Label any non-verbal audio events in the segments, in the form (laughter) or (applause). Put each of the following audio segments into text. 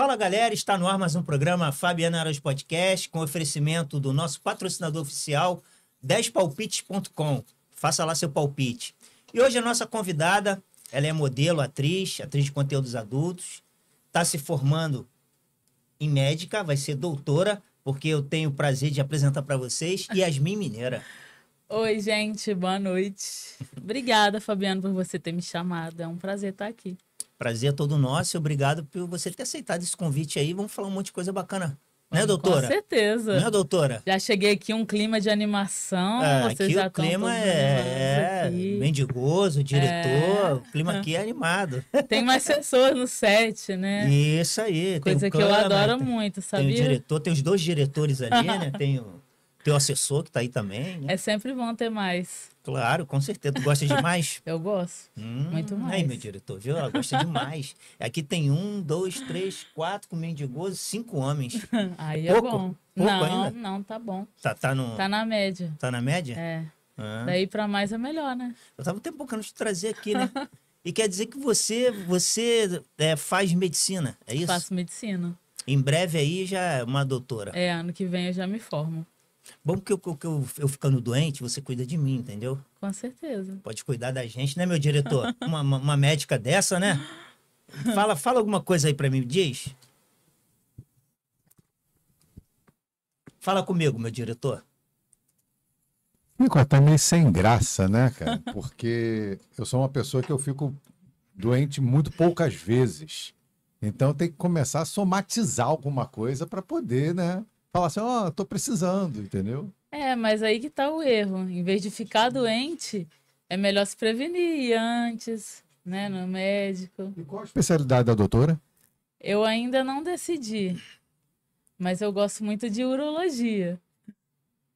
Fala galera, está no ar mais um programa Fabiana Araújo Podcast com oferecimento do nosso patrocinador oficial 10palpites.com. Faça lá seu palpite. E hoje a nossa convidada, ela é modelo, atriz, atriz de conteúdos adultos, está se formando em médica, vai ser doutora, porque eu tenho o prazer de apresentar para vocês Yasmin Mineira. Oi, gente, boa noite. Obrigada, Fabiano, por você ter me chamado. É um prazer estar aqui. Prazer todo nosso e obrigado por você ter aceitado esse convite aí. Vamos falar um monte de coisa bacana. Né, doutora? Com certeza. Né, doutora? Já cheguei aqui um clima de animação. É, aqui o clima é, é mendigoso, diretor. É. O clima aqui é animado. (laughs) Tem mais pessoas no set, né? Isso aí. Coisa um que eu adoro tem, muito, sabia? Tem o diretor, tem os dois diretores ali, né? (laughs) Tem o, tem o assessor que tá aí também. Né? É sempre bom ter mais. Claro, com certeza. Tu gosta demais? (laughs) eu gosto. Hum, muito mais. Aí, meu diretor, viu? Ela gosta demais. Aqui tem um, dois, três, quatro com mendigoso, cinco homens. (laughs) aí é, pouco? bom. Pouco não, ainda? não, tá bom. Tá, tá, no... tá na média. Tá na média? É. Ah. Daí pra mais é melhor, né? Eu tava um tempo pouco de trazer aqui, né? (laughs) e quer dizer que você, você é, faz medicina, é isso? Faço medicina. Em breve aí já é uma doutora. É, ano que vem eu já me formo. Bom que eu, que eu, eu ficando doente, você cuida de mim, entendeu? Com certeza. Pode cuidar da gente, né, meu diretor? (laughs) uma, uma, médica dessa, né? Fala, fala alguma coisa aí para mim, diz. Fala comigo, meu diretor. Nico, tá meio sem graça, né, cara? Porque eu sou uma pessoa que eu fico doente muito poucas vezes. Então tem que começar a somatizar alguma coisa para poder, né? falar assim, ó, oh, tô precisando, entendeu? É, mas aí que tá o erro. Em vez de ficar doente, é melhor se prevenir antes, né, no médico. E qual a especialidade da doutora? Eu ainda não decidi, mas eu gosto muito de urologia.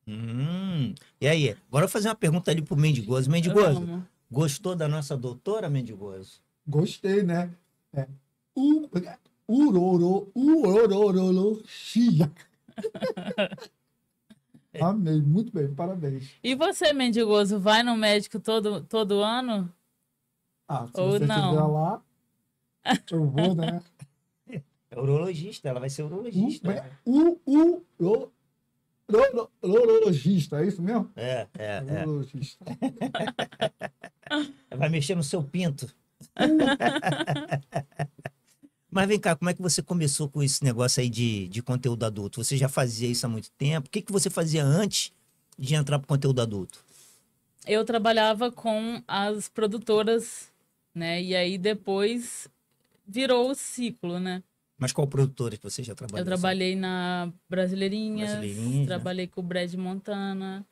Hum, e aí? Agora eu vou fazer uma pergunta ali pro Mendigoso. Mendigoso, gostou da nossa doutora, Mendigoso? Gostei, né? É. Urororologia. (laughs) Amei, muito bem, parabéns. E você, mendigoso, vai no médico todo, todo ano? Ah, se Ou você não? estiver lá, eu vou, né? (laughs) É urologista, ela vai ser urologista. Né? É, u, u, u, Urologista, é isso mesmo? É, é. é. Urologista. É. (laughs) Vai mexer no seu pinto. Mas vem cá, como é que você começou com esse negócio aí de, de conteúdo adulto? Você já fazia isso há muito tempo? O que, que você fazia antes de entrar para o conteúdo adulto? Eu trabalhava com as produtoras, né? E aí depois virou o ciclo, né? Mas qual produtora que você já trabalhou? Eu assim? trabalhei assim? na Brasileirinha, Brasileirinha né? trabalhei com o Brad Montana,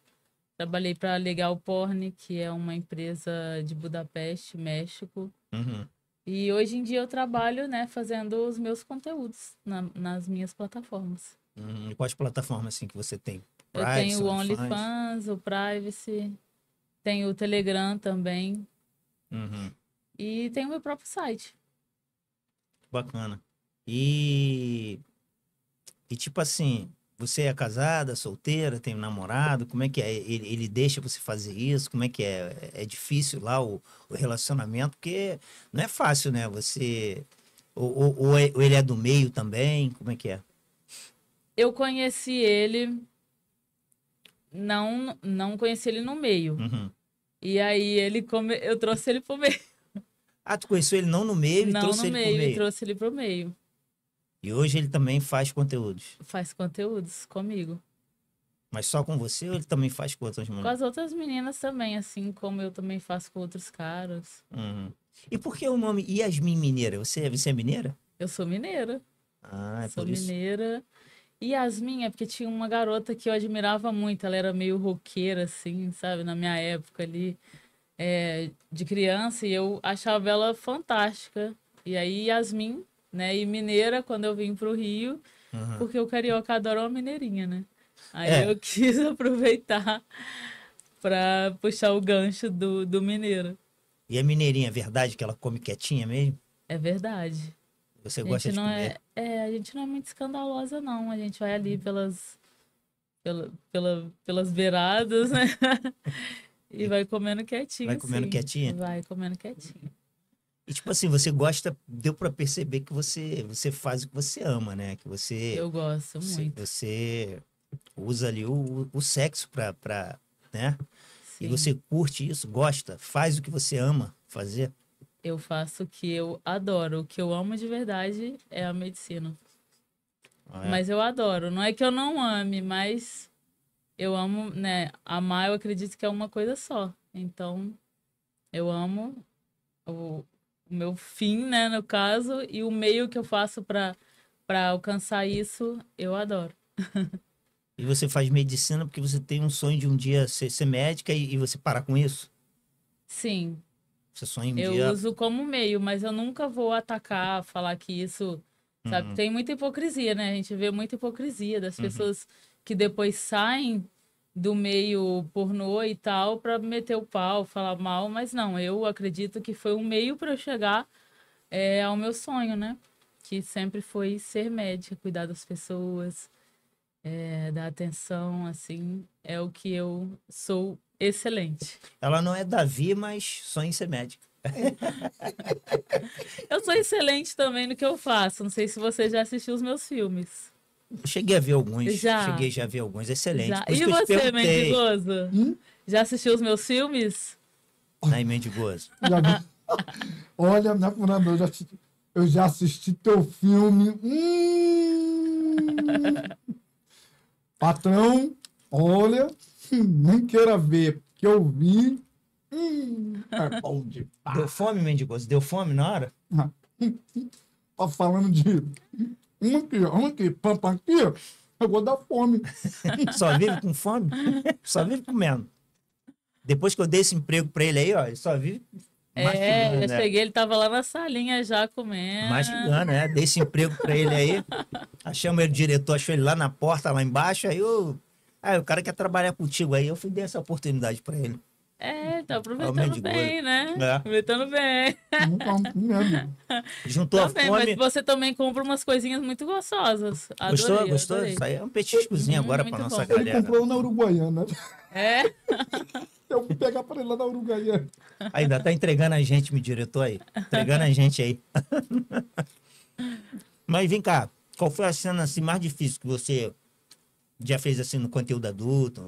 trabalhei para Legal Porn, que é uma empresa de Budapeste, México. Uhum. E hoje em dia eu trabalho, né, fazendo os meus conteúdos na, nas minhas plataformas. Hum, e quais plataformas assim que você tem? Price, eu tenho o OnlyFans, o Privacy, tenho o Telegram também. Uhum. E tenho o meu próprio site. Bacana. E. E tipo assim, você é casada, solteira, tem um namorado? Como é que é? Ele, ele deixa você fazer isso? Como é que é? É difícil lá o, o relacionamento? Porque não é fácil, né? Você. Ou, ou, ou, é, ou ele é do meio também? Como é que é? Eu conheci ele. Não, não conheci ele no meio. Uhum. E aí ele come... eu trouxe ele pro meio. Ah, tu conheceu ele não no meio não e trouxe no ele meio, pro meio? Não, no meio, trouxe ele pro meio. E hoje ele também faz conteúdos. Faz conteúdos comigo. Mas só com você ou ele também faz com outras meninas? Com as outras meninas também, assim como eu também faço com outros caras. Uhum. E por que o nome Yasmin Mineira? Você, é, você é mineira? Eu sou mineira. Ah, é sou por isso. mineira. E Yasmin é porque tinha uma garota que eu admirava muito. Ela era meio roqueira, assim, sabe? Na minha época ali, é, de criança. E eu achava ela fantástica. E aí Yasmin né? E mineira quando eu vim para o Rio, uhum. porque o carioca adora uma mineirinha, né? Aí é. eu (laughs) quis aproveitar para puxar o gancho do, do mineiro. E a mineirinha, é verdade que ela come quietinha mesmo? É verdade. Você gosta de é comer? É, é, a gente não é muito escandalosa, não. A gente vai ali pelas, pela, pela pelas beiradas, né? (laughs) e vai comendo quietinho. Vai comendo sim. quietinha? Vai comendo quietinho. E tipo assim, você gosta, deu para perceber que você você faz o que você ama, né? Que você Eu gosto muito. Você usa ali o, o sexo para para, né? Sim. E você curte isso, gosta, faz o que você ama fazer. Eu faço o que eu adoro, o que eu amo de verdade é a medicina. Ah, é? Mas eu adoro, não é que eu não ame, mas eu amo, né? Amar eu acredito que é uma coisa só. Então, eu amo o meu fim, né, no caso, e o meio que eu faço para alcançar isso, eu adoro. (laughs) e você faz medicina porque você tem um sonho de um dia ser, ser médica e, e você parar com isso? Sim. Você sonha um eu dia... uso como meio, mas eu nunca vou atacar, falar que isso... Sabe? Uhum. Tem muita hipocrisia, né? A gente vê muita hipocrisia das uhum. pessoas que depois saem do meio pornô e tal para meter o pau, falar mal, mas não, eu acredito que foi um meio para eu chegar é, ao meu sonho, né? Que sempre foi ser médica, cuidar das pessoas, é, dar atenção, assim, é o que eu sou excelente. Ela não é Davi, mas sonha em ser médica. (laughs) eu sou excelente também no que eu faço. Não sei se você já assistiu os meus filmes. Cheguei a ver alguns. Já. Cheguei já a ver alguns. Excelente. Já. E você, Mendigoso? Hum? Já assistiu os meus filmes? Aí, Mendigoso. Olha, minha eu já assisti, eu já assisti teu filme. Hum... Patrão, olha, nem queira ver, porque eu vi. Hum, é de Deu fome, Mendigoso? Deu fome na hora? Tá falando de um aqui, um aqui, pampa aqui, eu vou dar fome. (laughs) só vive com fome? Só vive comendo. Depois que eu dei esse emprego para ele aí, ó, ele só vive é, eu né? cheguei, ele tava lá na salinha já comendo. Mastigando, né? Dei esse emprego pra ele aí. Achamos ele diretor, achou ele lá na porta, lá embaixo. Aí eu. Ah, o cara quer trabalhar contigo. Aí eu fui dar essa oportunidade pra ele. É, tá é aproveitando bem, é. né? É. Aproveitando bem. (laughs) Tá Juntou a fome. Mas você também compra umas coisinhas muito gostosas. Adorei, gostou? Gostou? Adorei. Isso aí é um petiscozinho hum, agora pra nossa bom. galera. Ele comprou na Uruguaiana. É? (laughs) Eu vou pegar pra ele lá na Uruguaiana. Ainda tá entregando a gente, me diretor aí. Entregando a gente aí. (laughs) mas vem cá, qual foi a cena assim, mais difícil que você já fez assim no conteúdo adulto?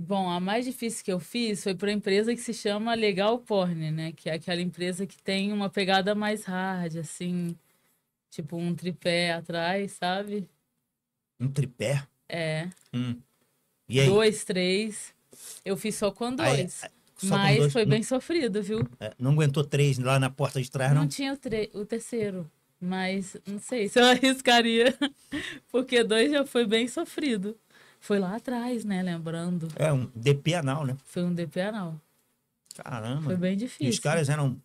Bom, a mais difícil que eu fiz foi para uma empresa que se chama Legal Porn, né? Que é aquela empresa que tem uma pegada mais hard, assim, tipo um tripé atrás, sabe? Um tripé? É. Hum. E aí? Dois, três. Eu fiz só com dois. Aí, é, só mas com dois, foi não... bem sofrido, viu? É, não aguentou três lá na porta de trás, não? Não tinha o, o terceiro. Mas não sei se eu (laughs) arriscaria. (laughs) Porque dois já foi bem sofrido. Foi lá atrás, né? Lembrando. É, um DP anal, né? Foi um DP anal. Caramba. Foi bem difícil. E os caras eram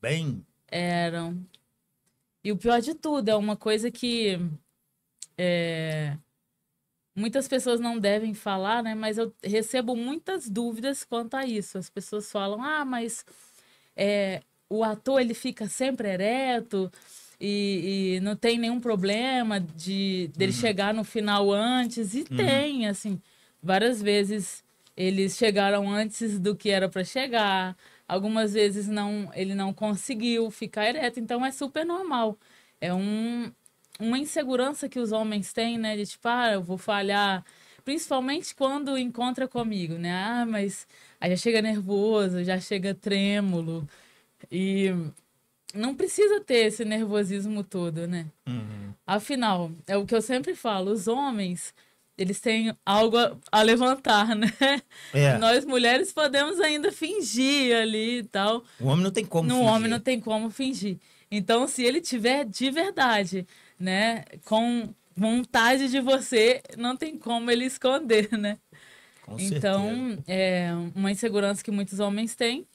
bem. Eram. E o pior de tudo, é uma coisa que. É, muitas pessoas não devem falar, né? Mas eu recebo muitas dúvidas quanto a isso. As pessoas falam, ah, mas. É, o ator ele fica sempre ereto e, e não tem nenhum problema de dele uhum. chegar no final antes. E uhum. tem, assim, várias vezes eles chegaram antes do que era para chegar. Algumas vezes não, ele não conseguiu ficar ereto, então é super normal. É um, uma insegurança que os homens têm, né? De tipo, ah, eu vou falhar. Principalmente quando encontra comigo, né? Ah, mas aí já chega nervoso, já chega trêmulo. E não precisa ter esse nervosismo todo, né? Uhum. Afinal, é o que eu sempre falo, os homens, eles têm algo a, a levantar, (laughs) né? É. Nós mulheres podemos ainda fingir ali e tal. O homem não tem como. No fingir. homem não tem como fingir. Então, se ele tiver de verdade, né, com vontade de você, não tem como ele esconder, (laughs) né? Com então, certeza. é uma insegurança que muitos homens têm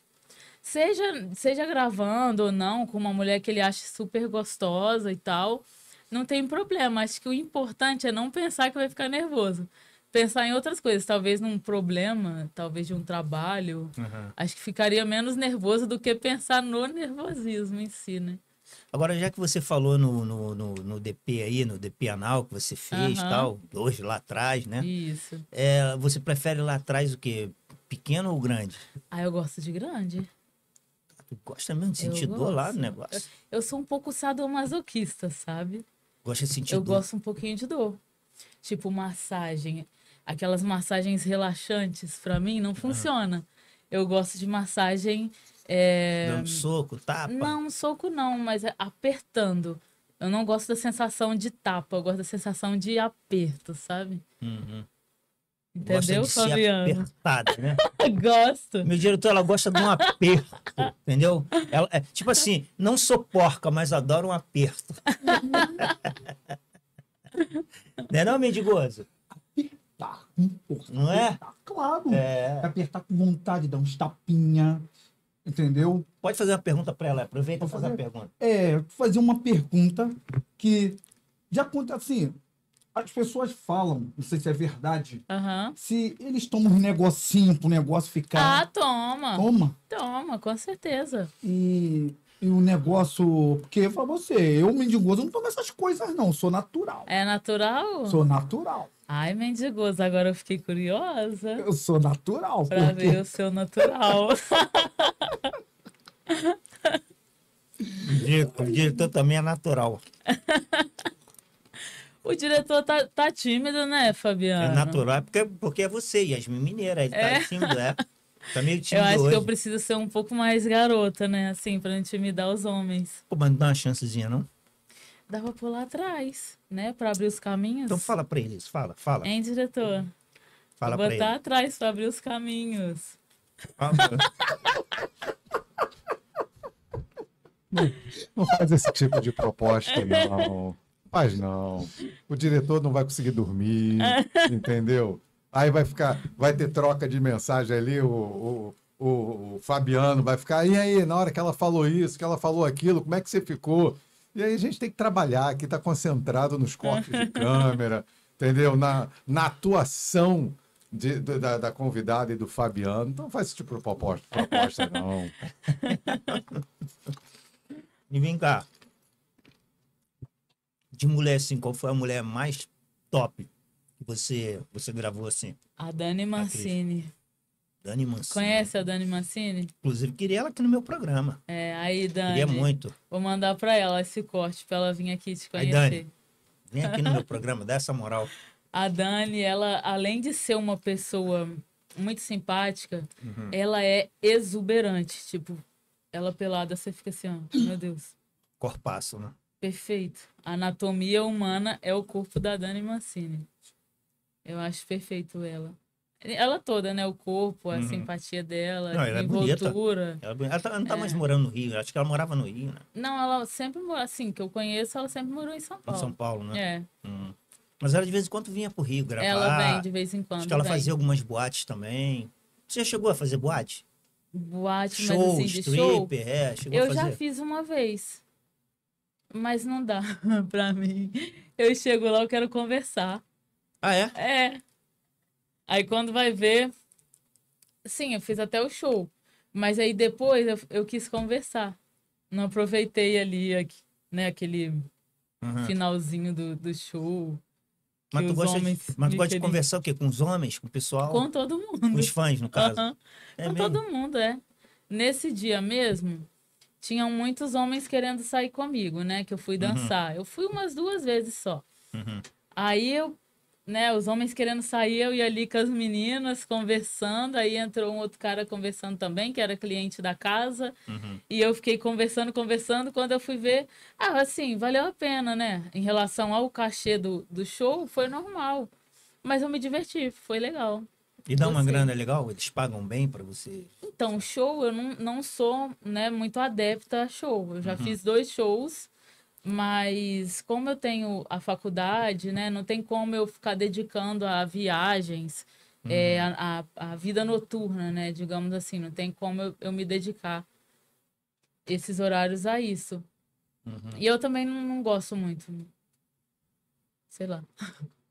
Seja, seja gravando ou não, com uma mulher que ele acha super gostosa e tal, não tem problema. Acho que o importante é não pensar que vai ficar nervoso. Pensar em outras coisas, talvez num problema, talvez de um trabalho. Uhum. Acho que ficaria menos nervoso do que pensar no nervosismo em si, né? Agora, já que você falou no, no, no, no, DP aí, no DP anal que você fez uhum. tal, hoje lá atrás, né? Isso. É, você prefere lá atrás o quê? Pequeno ou grande? Ah, eu gosto de grande. Tu gosta mesmo de sentir dor lá no negócio? Eu, sou um pouco sadomasoquista, sabe? Gosta de sentir eu dor? Eu gosto um pouquinho de dor. Tipo, massagem. Aquelas massagens relaxantes, para mim, não funciona. Eu gosto de massagem. É... Dando soco, tapa? Não, soco não, mas é apertando. Eu não gosto da sensação de tapa, eu gosto da sensação de aperto, sabe? Uhum. Entendeu, gosta Fabiano? apertada, né? (laughs) Gosto. Meu diretor, ela gosta de um aperto, entendeu? Ela, é, tipo assim, não sou porca, mas adoro um aperto. (laughs) não é não, mendigoso? Apertar, importa. Não é? Apertar, claro. É. Apertar com vontade, dar uns tapinha, entendeu? Pode fazer uma pergunta para ela, aproveita e fazer, a pergunta. É, fazer uma pergunta que já conta assim, as pessoas falam, não sei se é verdade, uhum. se eles tomam um negocinho pro negócio ficar. Ah, toma. Toma? Toma, com certeza. E, e o negócio. Porque pra você, eu, mendigoso, não tomo essas coisas, não. Sou natural. É natural? Sou natural. Ai, mendigoso, agora eu fiquei curiosa. Eu sou natural. Pra porque... ver o seu natural. Diego, (laughs) também é natural. (laughs) O diretor tá, tá tímido, né, Fabiano? É natural, é porque, porque é você, Yasmin Mineira. Ele tá é. tá tímido, é. Tá meio (laughs) tímido Eu acho hoje. que eu preciso ser um pouco mais garota, né? Assim, pra intimidar os homens. Pô, mas não dá uma chancezinha, não? Dava por lá atrás, né? Pra abrir os caminhos. Então fala pra eles, fala, fala. Hein, diretor? Fala Vou pra botar atrás pra abrir os caminhos. não, não faz esse tipo de proposta, (laughs) não. Mas não. O diretor não vai conseguir dormir, (laughs) entendeu? Aí vai ficar, vai ter troca de mensagem ali, o, o, o, o Fabiano vai ficar, e aí, na hora que ela falou isso, que ela falou aquilo, como é que você ficou? E aí a gente tem que trabalhar aqui, tá concentrado nos cortes de (laughs) câmera, entendeu? Na, na atuação de, de, da, da, convidada e do Fabiano. Então faz esse tipo de proposta, proposta não. (laughs) e vem cá, de mulher, assim, qual foi a mulher mais top que você, você gravou, assim? A Dani Mancini. Dani Mancini. Conhece a Dani Mancini? Inclusive, queria ela aqui no meu programa. É, aí, Dani. Queria muito. Vou mandar pra ela esse corte, pra ela vir aqui te conhecer. Aí, Dani, vem aqui no meu (laughs) programa, dá essa moral. A Dani, ela, além de ser uma pessoa muito simpática, uhum. ela é exuberante. Tipo, ela pelada, você fica assim, ó, meu Deus. Corpaço, né? Perfeito. anatomia humana é o corpo da Dani Mancini. Eu acho perfeito ela. Ela toda, né? O corpo, a uhum. simpatia dela, não, a envoltura. Ela, é ela, é tá, ela, não tá é. mais morando no Rio, acho que ela morava no Rio, né? Não, ela sempre morou, assim, que eu conheço, ela sempre morou em São Paulo. Em São Paulo, né? É. Hum. Mas ela de vez em quando vinha pro Rio gravar. Ela vem de vez em quando. Acho que ela vem. fazia algumas boates também. Você já chegou a fazer boate? Boate, show, mas assim, de stripper, show? É, eu já fiz uma vez mas não dá (laughs) pra mim. Eu chego lá, eu quero conversar. Ah, é? É. Aí quando vai ver. Sim, eu fiz até o show. Mas aí depois eu, eu quis conversar. Não aproveitei ali né, aquele uhum. finalzinho do, do show. Mas tu, gosta de, mas tu gosta de conversar o quê? Com os homens? Com o pessoal? Com todo mundo. Com os fãs, no caso. Uhum. É com mesmo? todo mundo, é. Nesse dia mesmo, tinham muitos homens querendo sair comigo, né? Que eu fui uhum. dançar. Uhum. Eu fui umas duas vezes só. Uhum. Aí eu, né, os homens querendo sair, eu ia ali com as meninas conversando. Aí entrou um outro cara conversando também, que era cliente da casa. Uhum. E eu fiquei conversando, conversando. Quando eu fui ver, ah, assim, valeu a pena, né? Em relação ao cachê do, do show, foi normal. Mas eu me diverti, foi legal. E dá você. uma grana legal? Eles pagam bem para você? Então, show, eu não, não sou né, muito adepta a show. Eu já uhum. fiz dois shows, mas como eu tenho a faculdade, né, não tem como eu ficar dedicando a viagens, é, uhum. é, a, a, a, vida noturna, né, digamos assim. Não tem como eu, eu me dedicar esses horários a isso. Uhum. E eu também não, não gosto muito. Sei lá. (laughs)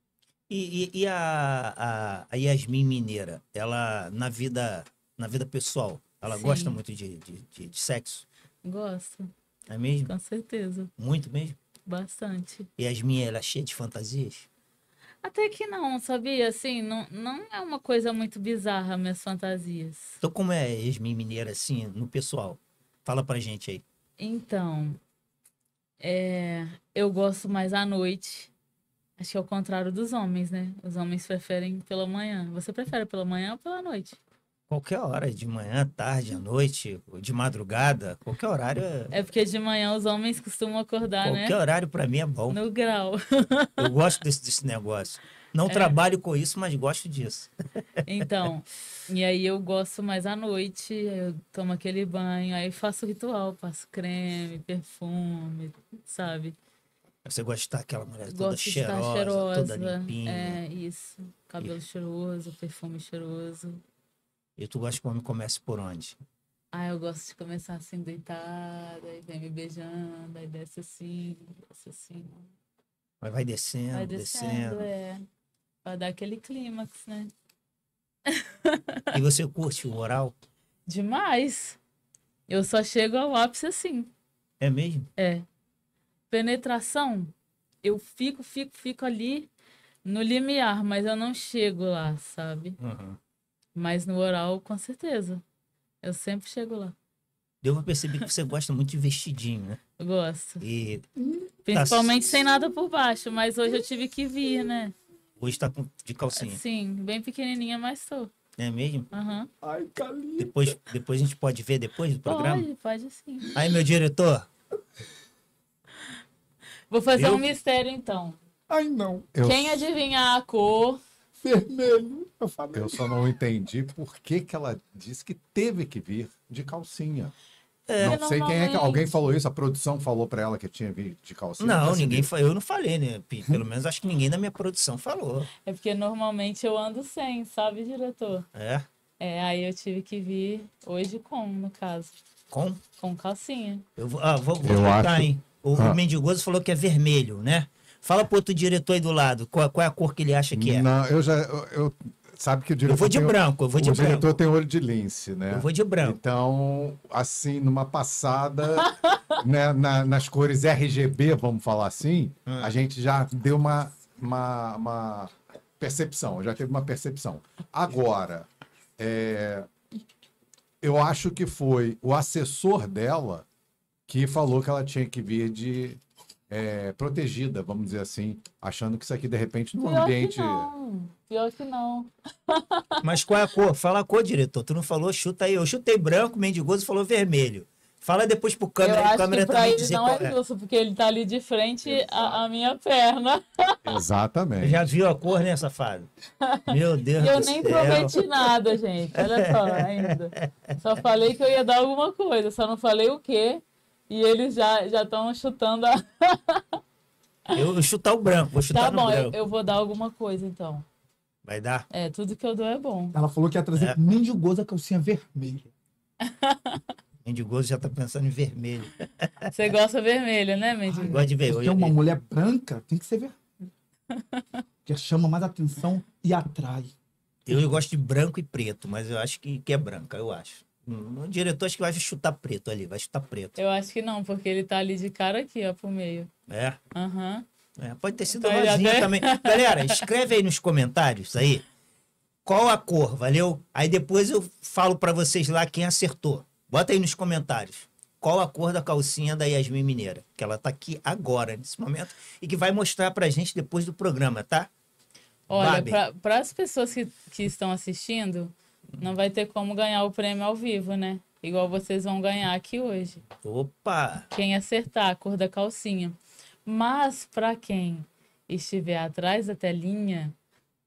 E, e, e a, a, a, Yasmin Mineira, ela na vida, na vida pessoal, ela Sim. gosta muito de, de, de, de sexo? Gosto. É mesmo? Com certeza. Muito mesmo? Bastante. E Yasmin, ela é cheia de fantasias? Até que não, sabia? Assim, não, não é uma coisa muito bizarra minhas fantasias. Então, como é Yasmin Mineira, assim, no pessoal? Fala pra gente aí. Então, é, eu gosto mais à noite. Acho que é o contrário dos homens, né? Os homens preferem pela manhã. Você prefere pela manhã ou pela noite? Qualquer hora, de manhã, tarde, à noite, de madrugada, qualquer horário. É, é porque de manhã os homens costumam acordar, qualquer né? Qualquer horário para mim é bom. No grau. (laughs) Eu gosto desse, desse negócio. Não é. trabalho com isso, mas gosto disso. (laughs) Então, e aí eu gosto mais à noite, eu tomo aquele banho, aí faço ritual, passo creme, perfume, sabe? Você gosta de estar aquela mulher toda Gosto cheirosa, cheirosa, toda limpinha. É, isso. Cabelo e... cheiroso, perfume cheiroso. E tu gosta quando começa por onde? Ah, eu gosto de começar assim, deitada, aí vem me beijando, aí desce assim, desce assim. Mas vai descendo, vai descendo. descendo. É. Pra dar aquele clímax, né? E você curte o oral? (laughs) Demais. Eu só chego ao ápice assim. É mesmo? É penetração, eu fico, fico, fico ali no limiar, mas eu não chego lá, sabe? Uhum. Mas no oral, com certeza. Eu sempre chego lá. Deu pra perceber que você gosta muito de vestidinho, né? Eu gosto. E... Principalmente tá... sem nada por baixo, mas hoje eu tive que vir, né? Hoje tá de calcinha. Sim, bem pequenininha, mas tô. É mesmo? Uhum. Ai, lindo. Depois, depois a gente pode ver depois do programa? Pode, pode sim. Aí, meu diretor, Vou fazer eu... um mistério então. Ai, não. Eu... Quem adivinhar a cor. Vermelho. Eu, falei. eu só não entendi por que, que ela disse que teve que vir de calcinha. É, não sei quem é que alguém falou isso, a produção falou para ela que tinha vindo de calcinha. Não, ninguém falou. eu não falei, né? Pelo menos acho que ninguém da minha produção falou. É porque normalmente eu ando sem, sabe, diretor? É. É, aí eu tive que vir hoje com, no caso. Com? Com calcinha. Eu vou, ah, vou, vou eu acho... hein? O ah. Mendigoso falou que é vermelho, né? Fala pro outro diretor aí do lado, qual, qual é a cor que ele acha que é. Não, eu já. Eu, eu sabe que o diretor. Eu vou de branco, eu vou de o branco. O diretor tem olho de lince, né? Eu vou de branco. Então, assim, numa passada, (laughs) né, na, nas cores RGB, vamos falar assim, hum. a gente já deu uma, uma, uma percepção, já teve uma percepção. Agora, é, eu acho que foi o assessor dela que falou que ela tinha que vir de é, protegida, vamos dizer assim, achando que isso aqui de repente no Pior ambiente. Que não. Pior que não. (laughs) Mas qual é a cor? Fala a cor, diretor. Tu não falou, chuta aí. Eu chutei branco, mendigoso falou vermelho. Fala depois pro câmera, eu acho câmera que pra também tá ele não é justo, porque ele tá ali de frente à, minha perna. (laughs) Exatamente. Já viu a cor, né, safado? Meu (laughs) Deus eu do céu. Eu nem prometi nada, gente. Olha só, ainda. Só falei que eu ia dar alguma coisa, só não falei o quê. E eles já estão chutando a. (laughs) eu vou chutar o branco, vou chutar tá bom, branco. Eu, eu vou dar alguma coisa então. Vai dar? É, tudo que eu dou é bom. Ela falou que ia trazer é. mendigoso a calcinha vermelha. (laughs) mendigoso já tá pensando em vermelho. (laughs) Você gosta vermelho, né, mendigoso? Gosto de vermelho. Se tem uma mulher branca, tem que ser vermelho. que chama mais atenção e atrai. Eu, eu gosto de branco e preto, mas eu acho que, que é branca, eu acho. Um diretor acho que vai chutar preto ali, vai chutar preto. Eu acho que não, porque ele tá ali de cara aqui, ó, pro meio. É? Aham. Uhum. É, pode ter sido então, tá rosinha até... também. (laughs) Galera, escreve aí nos comentários aí qual a cor, valeu? Aí depois eu falo para vocês lá quem acertou. Bota aí nos comentários qual a cor da calcinha da Yasmin Mineira, que ela tá aqui agora, nesse momento, e que vai mostrar pra gente depois do programa, tá? Olha, para as pessoas que, que estão assistindo, não vai ter como ganhar o prêmio ao vivo, né? Igual vocês vão ganhar aqui hoje. Opa! Quem acertar a cor da calcinha. Mas para quem estiver atrás da telinha,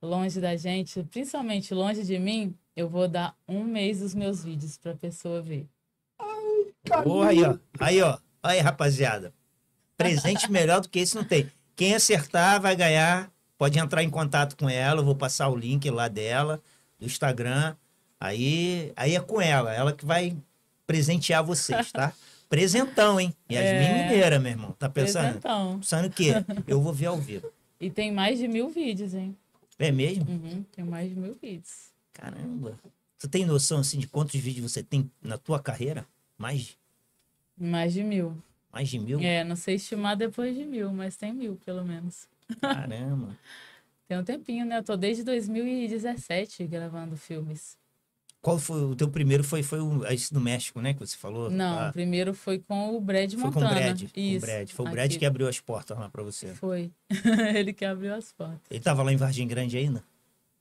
longe da gente, principalmente longe de mim, eu vou dar um mês dos meus vídeos para pessoa ver. Ai, aí, ó. Aí, ó. Aí, rapaziada. Presente melhor do que esse não tem. Quem acertar vai ganhar. Pode entrar em contato com ela. Eu vou passar o link lá dela, do Instagram. Aí, aí é com ela, ela que vai presentear vocês, tá? (laughs) Presentão, hein? Yasmin é... Mineira, meu irmão. Tá pensando? Presentão. Pensando o quê? Eu vou ver ao vivo. E tem mais de mil vídeos, hein? É mesmo? Uhum, tem mais de mil vídeos. Caramba. Você tem noção, assim, de quantos vídeos você tem na tua carreira? Mais? Mais de mil. Mais de mil? É, não sei estimar depois de mil, mas tem mil, pelo menos. Caramba. (laughs) tem um tempinho, né? Eu tô desde 2017 gravando filmes. Qual foi o teu primeiro? Foi, foi o, esse é do México, né? Que você falou? Não, ah. o primeiro foi com o Brad Montana. Foi com o Brad. Isso, com o Brad. Foi o Brad aqui. que abriu as portas lá para você. Foi. (laughs) Ele que abriu as portas. Ele tava lá em Vargem Grande ainda?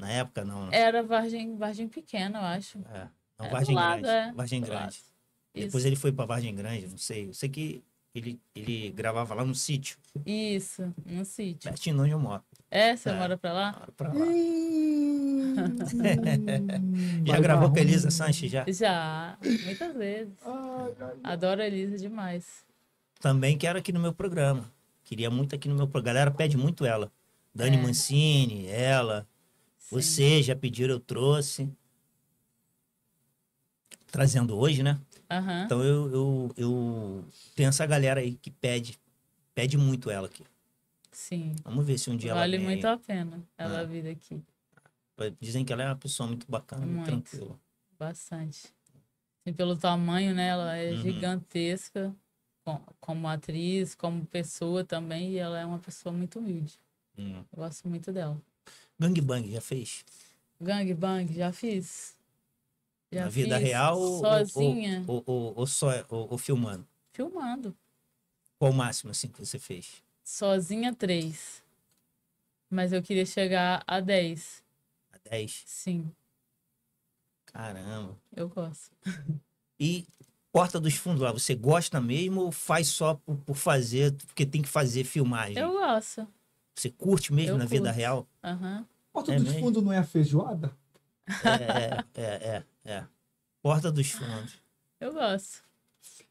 Na época, não? não. Né? Era Vargem, Vargem Pequena, eu acho. É. Não, é Vargem lado, Grande. É. Vargem do Grande. Lado. Depois Isso. ele foi para Vargem Grande, não sei. Eu sei que ele, ele gravava lá no sítio. Isso, no sítio. Pertinho onde eu moro. É, você é. mora pra lá? Moro pra lá. Hum. (laughs) já gravou com a Elisa Sanches já? Já, muitas vezes. Adoro a Elisa demais. Também quero aqui no meu programa. Queria muito aqui no meu programa. galera pede muito ela. Dani é. Mancini, ela. Sim. Você já pediram, eu trouxe. Trazendo hoje, né? Uhum. Então eu, eu, eu penso a galera aí que pede. Pede muito ela aqui. Sim. Vamos ver se um dia vale ela Vale muito a pena ela ah. vir aqui. Dizem que ela é uma pessoa muito bacana, muito, tranquila. Bastante. E pelo tamanho, né? Ela é uhum. gigantesca como atriz, como pessoa também, e ela é uma pessoa muito humilde. Hum. Eu gosto muito dela. Gang Bang, já fez? Gang Bang, já fiz. Já Na vida fiz real sozinha. Ou, ou, ou, ou só, é, ou, ou, filmando? Filmando. Qual o máximo assim que você fez? Sozinha, três. Mas eu queria chegar a dez. 10? Sim. Caramba. Eu gosto. E Porta dos Fundos lá, você gosta mesmo ou faz só por, por fazer, porque tem que fazer filmagem? Eu gosto. Você curte mesmo eu na curto. vida real? Uhum. Porta é dos Fundos não é a feijoada? É, é, é, é, é, Porta dos Fundos. Eu gosto.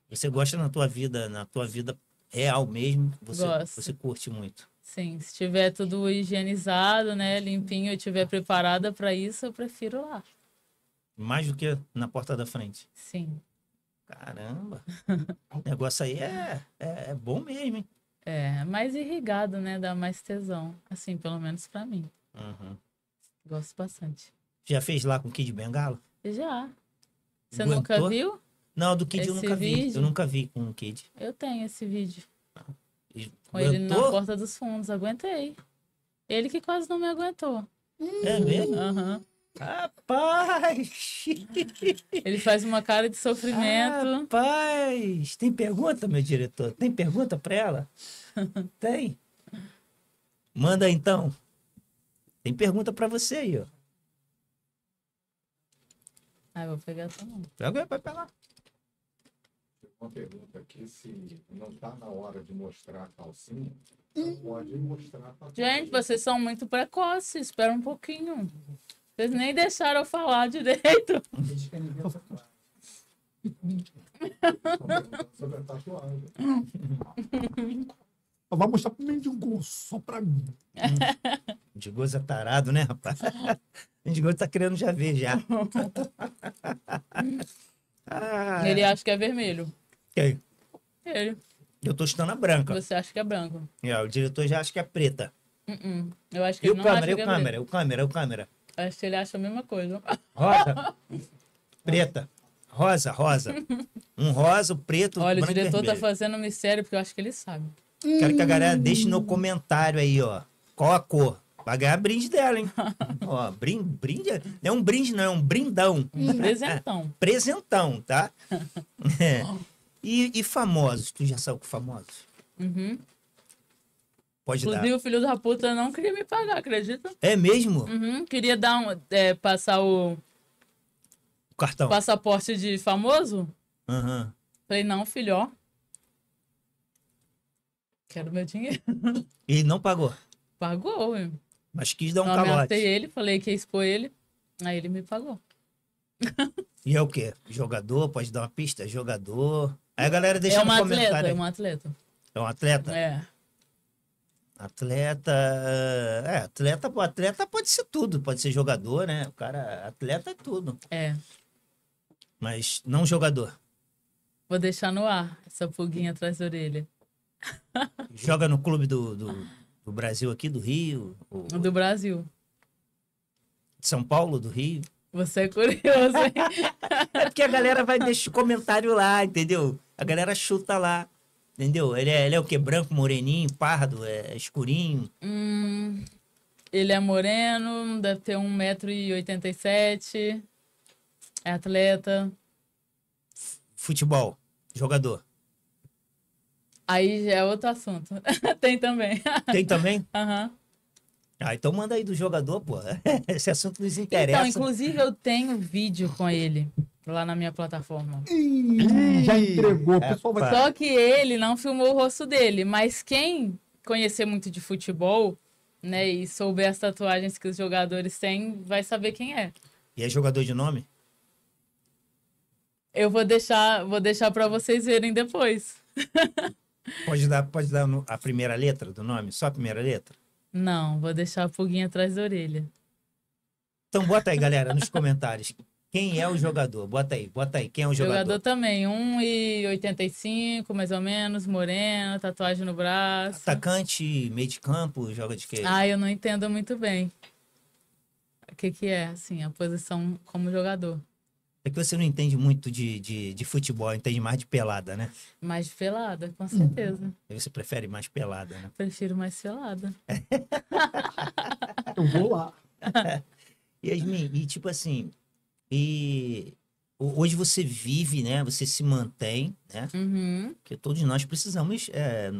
Você gosta na tua vida, na tua vida real mesmo? Você, gosto. Você curte muito. Sim, se tiver tudo higienizado, né, limpinho, eu estiver preparada para isso, eu prefiro lá. Mais do que na porta da frente. Sim. Caramba. o negócio aí é, é, é bom mesmo, hein? É, mais irrigado, né? Dá mais tesão. Assim, pelo menos para mim. Uhum. Gosto bastante. Já fez lá com o Kid Bengala? Já. Você Aguentou? nunca viu? Não, do Kid esse eu nunca vídeo? vi. Eu nunca vi com o Kid. Eu tenho esse vídeo. E Com aguentou? ele na porta dos fundos, aguentei. Ele que quase não me aguentou. É mesmo? Aham. Uhum. Rapaz! Ele faz uma cara de sofrimento. Rapaz! Tem pergunta, meu diretor? Tem pergunta para ela? (laughs) Tem? Manda então. Tem pergunta para você aí, ó. Ah, vou pegar todo mundo. Pega, vai pegar uma pergunta aqui se não está na hora de mostrar a calcinha, não pode mostrar a calcinha. Gente, vocês são muito precoces, espera um pouquinho. Vocês nem deixaram eu falar direito. Sobre a tatuagem. Vai mostrar pro Mendigo, só pra mim. (laughs) Mendigoso é tarado, né, rapaz? (laughs) Mendigoso tá querendo já ver já. Ah, (laughs) Ele acha que é vermelho. Quem? Ele. Eu tô chutando a branca. Você acha que é branco? É, o diretor já acha que é preta. Uh -uh. Eu acho que e ele o não câmera, acha e o que é câmera, o câmera, o câmera. Acho que ele acha a mesma coisa. Rosa. (laughs) preta. Rosa, rosa. Um rosa, o preto, Olha, o, o diretor tá fazendo um mistério porque eu acho que ele sabe. Quero que a galera deixe no comentário aí, ó. Qual a cor? Vai ganhar brinde dela, hein? (laughs) ó, brinde, brinde. É, não é um brinde, não, é um brindão. Um (laughs) presentão. Presentão, tá? é. E, e famosos? Tu já saiu com famosos? Uhum. Pode Inclusive, dar. o filho da puta não queria me pagar, acredita? É mesmo? Uhum, queria dar um, é, passar o... o cartão. Passaporte de famoso? Uhum. Falei, não, filho, ó. Quero meu dinheiro. (laughs) E não pagou? Pagou, hein? Mas quis dar um então, calote. Eu ele, falei que ia expor ele. Aí ele me pagou. (laughs) E é o quê? Jogador? Pode dar uma pista? Jogador? Aí a galera deixa é no comentário. é um atleta. É um atleta? É. Atleta. Ah, é, atleta, atleta pode ser tudo. Pode ser jogador, né? O cara, atleta é tudo. É. Mas não jogador. Vou deixar no ar essa pulguinha atrás da orelha. (laughs) Joga no clube do, do, do Brasil aqui, do Rio? Ou... Do Brasil. De São Paulo, do Rio? Você é curioso, hein? (laughs) é porque a galera vai deixar o comentário lá, entendeu? A galera chuta lá. Entendeu? Ele é, ele é o que? Branco, moreninho, pardo, é, é escurinho? Hum, ele é moreno, deve ter 1,87m. É atleta. Futebol, jogador. Aí já é outro assunto. (laughs) Tem também. Tem também? (laughs) Aham. Uhum. Ah, então manda aí do jogador, pô. (laughs) Esse assunto nos então, interessa. Então, inclusive eu tenho vídeo com ele. Lá na minha plataforma. Ih, já entregou. É, Só que ele não filmou o rosto dele, mas quem conhecer muito de futebol, né, e souber as tatuagens que os jogadores têm, vai saber quem é. E é jogador de nome? Eu vou deixar, vou deixar para vocês verem depois. (laughs) pode dar, pode dar a primeira letra do nome? Só a primeira letra? Não, vou deixar a pulguinha atrás da orelha. Então bota aí, galera, nos comentários. Quem é o jogador? Bota aí, bota aí. Quem é o jogador? Jogador também, 1,85 mais ou menos, moreno, tatuagem no braço. Atacante, meio de campo, joga de quê? Ah, eu não entendo muito bem. O que que é, assim, a posição como jogador. É que você não entende muito de, de, de futebol, entende mais de pelada, né? Mais de pelada, com certeza. E você prefere mais pelada, né? Prefiro mais pelada. eu vou lá. (laughs) Yasmin, e tipo assim, e hoje você vive, né? Você se mantém, né? Uhum. Que todos nós precisamos é,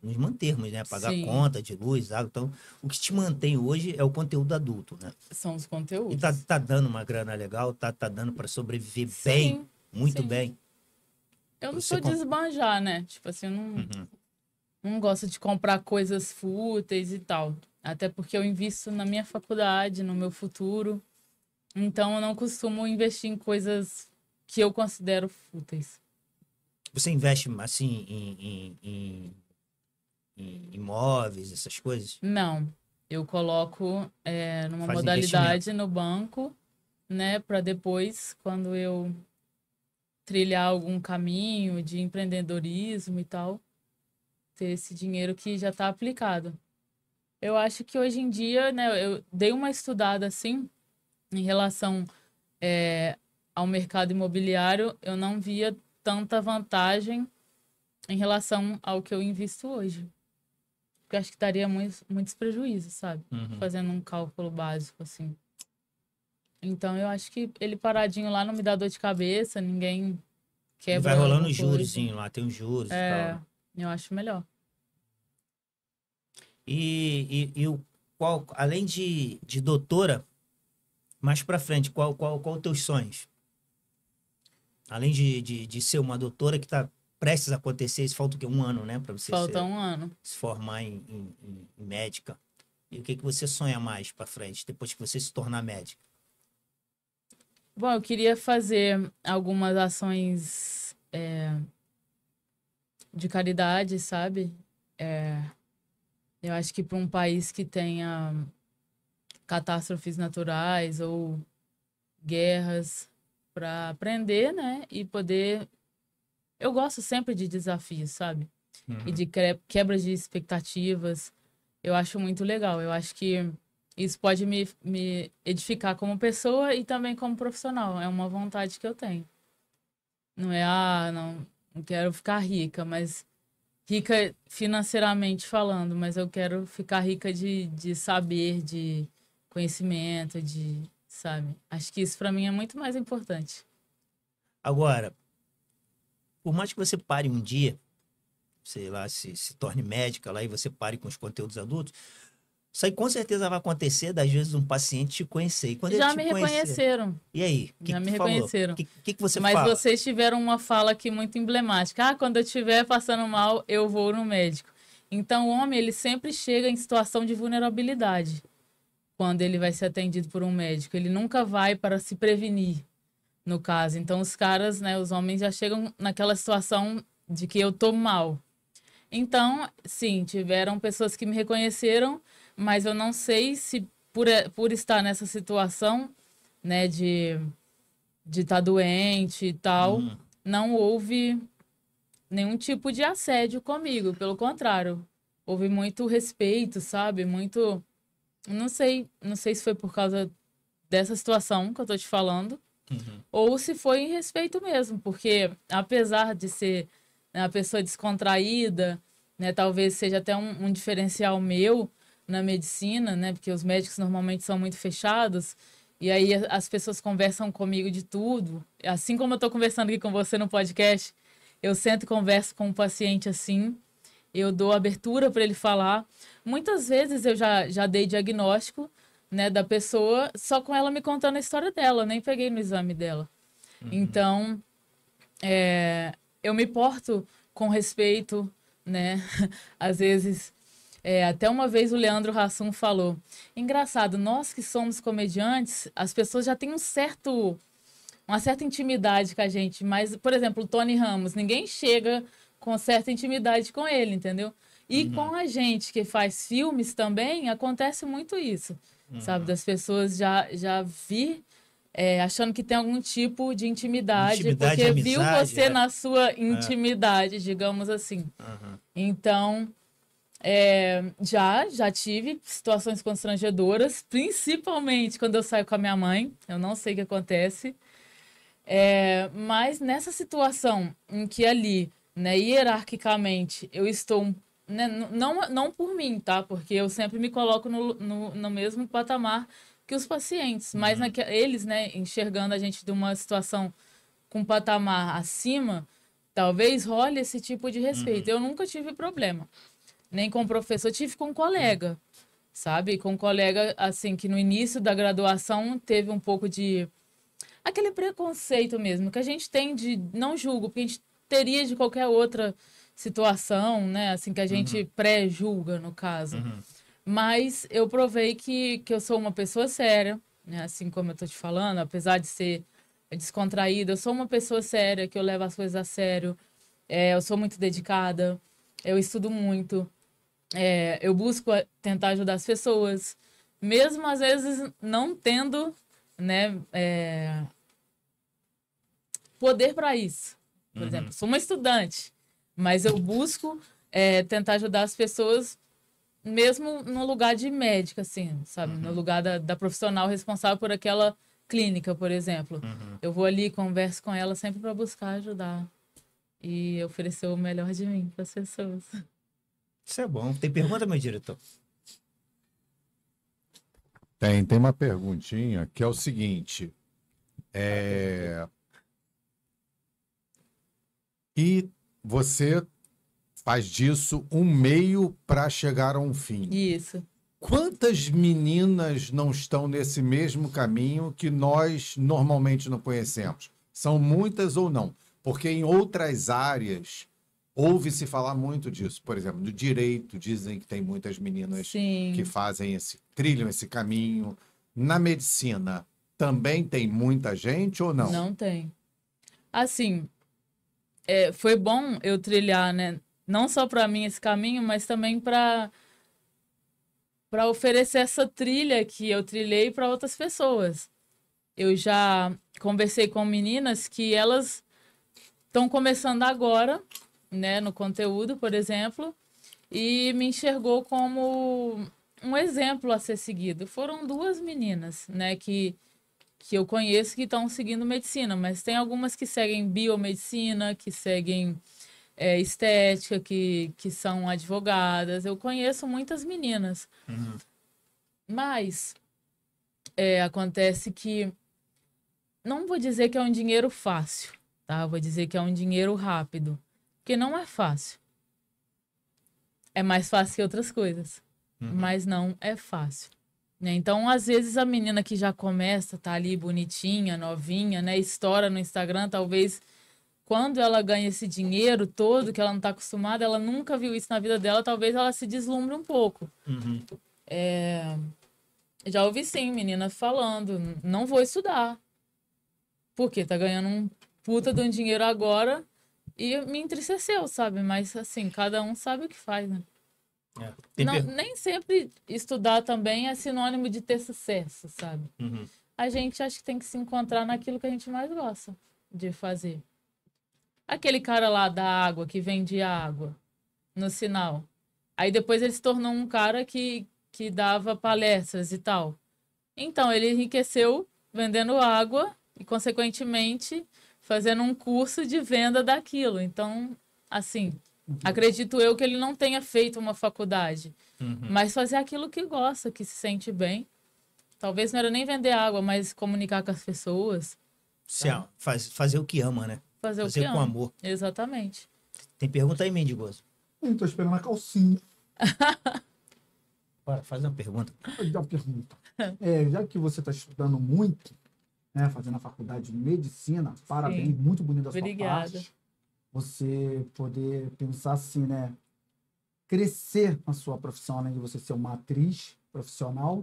nos mantermos, né? Pagar Sim. conta de luz, água. Então, o que te mantém hoje é o conteúdo adulto, né? São os conteúdos. E tá, tá dando uma grana legal, tá, tá dando para sobreviver Sim. bem, muito Sim. bem. Eu não sou comp... né? Tipo assim, eu não, uhum. não gosto de comprar coisas fúteis e tal. Até porque eu invisto na minha faculdade, no meu futuro. Então eu não costumo investir em coisas que eu considero fúteis. Você investe assim em, em, em, em imóveis, essas coisas? Não. Eu coloco é, numa Faz modalidade no banco, né? Para depois, quando eu trilhar algum caminho de empreendedorismo e tal, ter esse dinheiro que já está aplicado. Eu acho que hoje em dia, né? Eu dei uma estudada assim em relação é, ao mercado imobiliário, eu não via tanta vantagem em relação ao que eu invisto hoje. Porque acho que daria muitos, muitos prejuízos, sabe? Uhum. Fazendo um cálculo básico, assim. Então eu acho que ele paradinho lá não me dá dor de cabeça, ninguém quebra. vai rolando os juros lá, tem os juros é, e tal. Né? Eu acho melhor. E, e, e qual, além de, de doutora, mais para frente, qual, qual, qual os teus sonhos? Além de, de, de ser uma doutora que está prestes a acontecer, isso falta o quê? Um ano, né? para você falta ser, um ano. Se formar em, em, em, médica. E o que, que você sonha mais para frente, depois que você se tornar médica? Bom, eu queria fazer algumas ações é, de caridade, sabe? É, eu acho que para um país que tenha catástrofes naturais ou guerras para aprender, né? E poder. Eu gosto sempre de desafios, sabe? Uhum. E de quebra de expectativas. Eu acho muito legal. Eu acho que isso pode me, me edificar como pessoa e também como profissional. É uma vontade que eu tenho. Não é, ah, não, não quero ficar rica, mas rica financeiramente falando, mas eu quero ficar rica de, de saber, de conhecimento, de, sabe? Acho que isso para mim é muito mais importante. Agora, por mais que você pare um dia, sei lá, se, se torne médica lá e você pare com os conteúdos adultos, isso aí com certeza vai acontecer das vezes um paciente te conhecer. E quando Já me conhecer, reconheceram. E aí? Que Já que me reconheceram. O que, que, que, você Mas fala? Mas vocês tiveram uma fala aqui muito emblemática. Ah, quando eu estiver passando mal, eu vou no médico. Então, o homem, ele sempre chega em situação de vulnerabilidade quando ele vai ser atendido por um médico. Ele nunca vai para se prevenir, no caso. Então, os caras, né, os homens já chegam naquela situação de que eu tô mal. Então, sim, tiveram pessoas que me reconheceram, mas eu não sei se por, eh, por estar nessa situação, né, de de estar tá doente e tal, hum. não houve nenhum tipo de assédio comigo, pelo contrário. Houve muito respeito, sabe? Muito não sei, não sei se foi por causa dessa situação que eu tô te falando, uhum. ou se foi em respeito mesmo, porque apesar de ser né, uma pessoa descontraída, né, talvez seja até um, um diferencial meu na medicina, né, porque os médicos normalmente são muito fechados, e aí as pessoas conversam comigo de tudo, assim como eu tô conversando aqui com você no podcast, eu sento e converso com um paciente assim, eu dou abertura para ele falar. Muitas vezes eu já, já dei diagnóstico né, da pessoa, só com ela me contando a história dela, nem peguei no exame dela. Uhum. Então, é, eu me porto com respeito, né? (laughs) Às vezes, é, até uma vez o Leandro Rassum falou: engraçado, nós que somos comediantes, as pessoas já têm um certo. Uma certa intimidade com a gente, mas, por exemplo, o Tony Ramos, ninguém chega com certa intimidade com ele, entendeu? E uhum. com a gente que faz filmes também, acontece muito isso, uhum. sabe? Das pessoas já, já vir é, achando que tem algum tipo de intimidade, intimidade porque amizade, viu você é. na sua é. intimidade, é. digamos assim. Uhum. Então, é, já, já tive situações constrangedoras, principalmente quando eu saio com a minha mãe, eu não sei o que acontece. É, mas nessa situação em que ali né, hierarquicamente, eu estou. Né, não, não por mim, tá? Porque eu sempre me coloco no, no, no mesmo patamar que os pacientes, mas uhum. naqueles, eles, né, enxergando a gente de uma situação com patamar acima, talvez role esse tipo de respeito. Uhum. Eu nunca tive problema, nem com o professor, tive com um colega, uhum. sabe? Com um colega, assim, que no início da graduação teve um pouco de. aquele preconceito mesmo, que a gente tem de. não julgo, porque a gente teria de qualquer outra situação, né? Assim, que a gente uhum. pré-julga, no caso. Uhum. Mas eu provei que, que eu sou uma pessoa séria, né? Assim como eu tô te falando, apesar de ser descontraída, eu sou uma pessoa séria, que eu levo as coisas a sério. É, eu sou muito dedicada, eu estudo muito, é, eu busco eh, tentar ajudar as pessoas, mesmo às vezes não tendo, né? É, poder para isso. Por uhum. exemplo, sou uma estudante, mas eu busco é, tentar ajudar as pessoas mesmo no lugar de médica, assim, sabe? Uhum. No lugar da, da, profissional responsável por aquela clínica, por exemplo. Uhum. Eu vou ali, converso com ela sempre para buscar ajudar e oferecer o melhor de mim para as pessoas. Isso é bom. Tem pergunta, meu diretor? Tem, tem uma perguntinha que é o seguinte. É, ah, e você faz disso um meio para chegar a um fim. Isso. Quantas meninas não estão nesse mesmo caminho que nós normalmente não conhecemos? São muitas ou não? Porque em outras áreas ouve-se falar muito disso. Por exemplo, no direito dizem que tem muitas meninas Sim. que fazem esse, trilham esse caminho. Na medicina também tem muita gente ou não? Não tem. Assim, é, foi bom eu trilhar, né? Não só para mim esse caminho, mas também para para oferecer essa trilha que eu trilhei para outras pessoas. Eu já conversei com meninas que elas estão começando agora, né, no conteúdo, por exemplo, e me enxergou como um exemplo a ser seguido. Foram duas meninas, né, que que eu conheço que estão seguindo medicina, mas tem algumas que seguem biomedicina, que seguem é, estética, que, que são advogadas. Eu conheço muitas meninas. Uhum. Mas é, acontece que não vou dizer que é um dinheiro fácil, tá? Vou dizer que é um dinheiro rápido, porque não é fácil. É mais fácil que outras coisas, uhum. mas não é fácil. Né? Então, às vezes, a menina que já começa, tá ali bonitinha, novinha, né? Estoura no Instagram, talvez quando ela ganha esse dinheiro todo que ela não está acostumada, ela nunca viu isso na vida dela, talvez ela se deslumbre um pouco. Uhum. É... Já ouvi sim, menina falando, não vou estudar. Porque tá ganhando um puta de um dinheiro agora e me entristeceu, sabe? Mas assim, cada um sabe o que faz, né? É. Não, nem sempre estudar também é sinônimo de ter sucesso, sabe? Uhum. A gente acho que tem que se encontrar naquilo que a gente mais gosta de fazer. Aquele cara lá da água que vendia água no sinal. Aí depois ele se tornou um cara que, que dava palestras e tal. Então ele enriqueceu vendendo água e, consequentemente, fazendo um curso de venda daquilo. Então, assim, Acredito eu que ele não tenha feito uma faculdade, uhum. mas fazer aquilo que gosta, que se sente bem. Talvez não era nem vender água, mas comunicar com as pessoas. Se, tá? faz, fazer o que ama, né? Fazer, fazer o que com ama. amor. Exatamente. Tem pergunta aí, Mendigoso? Hum, tô esperando a calcinha. Para, (laughs) faz uma pergunta. Já pergunta. É, já que você está estudando muito, né, fazendo a faculdade de medicina, parabéns, muito bonita a sua Obrigada você poder pensar assim, né? Crescer na sua profissão, além de você ser uma atriz profissional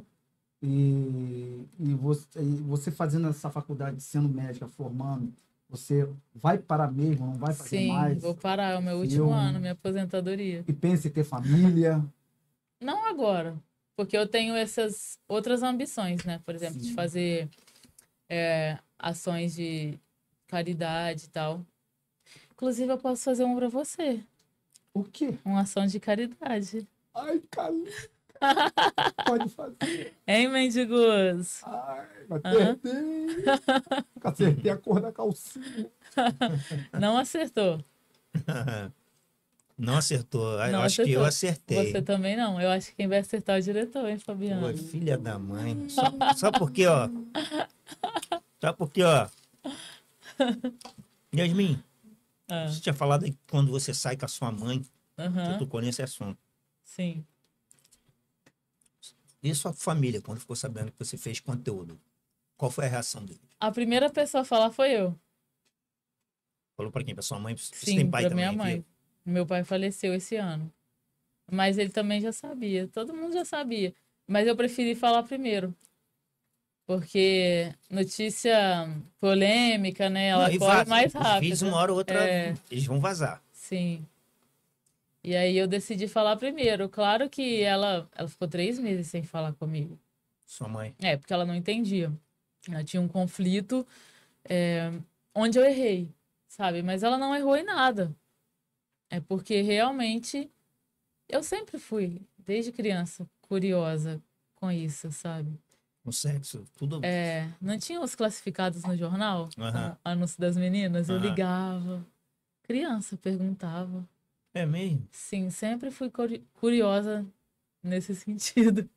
e, e, você, e você fazendo essa faculdade, sendo médica, formando, você vai parar mesmo, não vai fazer Sim, mais. Sim, vou parar, é o meu último eu... ano, minha aposentadoria. E pense em ter família? Não agora, porque eu tenho essas outras ambições, né? Por exemplo, Sim. de fazer é, ações de caridade e tal. Inclusive, eu posso fazer um pra você. O quê? Uma ação de caridade. Ai, cara. (laughs) Pode fazer. Hein, mendigos? Ai, acertei. Uhum. Acertei a cor da calcinha. (laughs) Não acertou. (laughs) Não acertou. Não eu acho que eu acertei. Você também não. Eu acho que quem vai acertar é o diretor, hein, Fabiano? Pô, é filha da mãe. Só, só porque, ó. Só porque, ó. Yasmin, ah. Você tinha falado aí quando você sai com a sua mãe, uhum. que tu tocou nesse assunto. Sim. E sua família, quando ficou sabendo que você fez conteúdo? Qual foi a reação dele? A primeira pessoa a falar foi eu. Falou para quem? Pra sua mãe? Você Sim, tem pai pra também, minha mãe. Viu? Meu pai faleceu esse ano. Mas ele também já sabia. Todo mundo já sabia. Mas eu preferi falar primeiro. Porque notícia polêmica, né? Ela Não, corre mais rápido. uma hora ou outra, é... eles vão vazar. Sim. E aí eu decidi falar primeiro. Claro que ela, ela ficou três meses sem falar comigo. Sua mãe? É, porque ela não entendia. Ela tinha um conflito é, onde eu errei, sabe? Mas ela não errou em nada. É porque realmente eu sempre fui, desde criança, curiosa com isso, sabe? no sexo, tudo. É, não tinha os classificados no jornal? Uhum. Anúncio das meninas? Uhum. Eu ligava. Criança, perguntava. É mesmo? Sim, sempre fui curiosa nesse (laughs) sentido.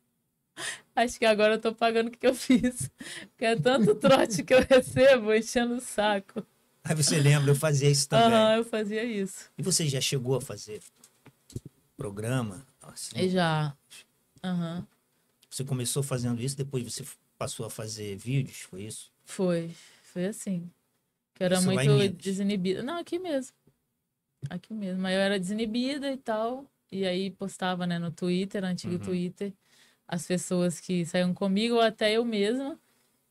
Acho que agora eu tô pagando o que eu fiz. Porque é tanto (laughs) trote que eu recebo enchendo o saco. Aí você lembra, eu fazia isso também. Aham, eu fazia isso. E você já chegou a fazer programa? Assim? Já. Aham. Uhum. Você começou fazendo isso, depois você passou a fazer vídeos, foi isso? Foi, foi assim. Que era muito desinibida. Não, aqui mesmo. Aqui mesmo. Aí eu era desinibida e tal. E aí postava, né, no Twitter, no antigo uhum. Twitter, as pessoas que saíam comigo ou até eu mesma.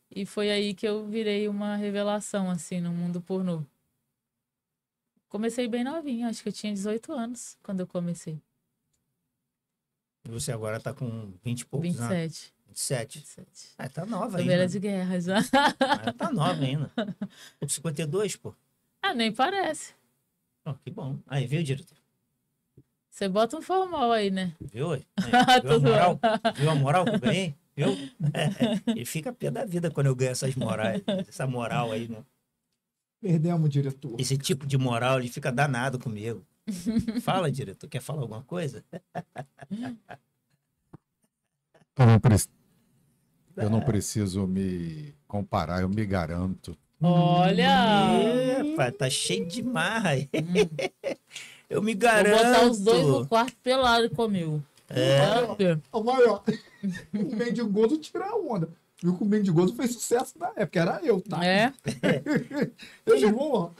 E foi aí que eu virei uma revelação, assim, no mundo pornô. Comecei bem novinha, acho que eu tinha 18 anos quando eu comecei. E Você agora tá com 20 e poucos 27. anos. 27. 27. Ah, tá nova ainda. Beira de guerra já. Ah, tá nova ainda. (laughs) Com 52, pô. Ah, nem parece. Oh, que bom. Aí, viu, diretor? Você bota um formal aí, né? Viu? (laughs) Aí, viu, a moral? viu a moral que eu ganhei? (laughs) Viu? É, ele é. fica pé da vida quando eu ganho essas morais, essa moral aí, né? Perdemos, diretor. Esse tipo de moral, ele fica danado comigo. Fala, diretor, quer falar alguma coisa? Eu não, pre... eu não ah. preciso me comparar, eu me garanto. Olha! Epa, tá cheio de marra. Hum. Eu me garanto. Vou botar os dois no quarto pelado comigo. É. O maior. O mendigoso tira a onda. Viu que o mendigoso fez sucesso na época, era eu, tá? É. (laughs) Eu já vou,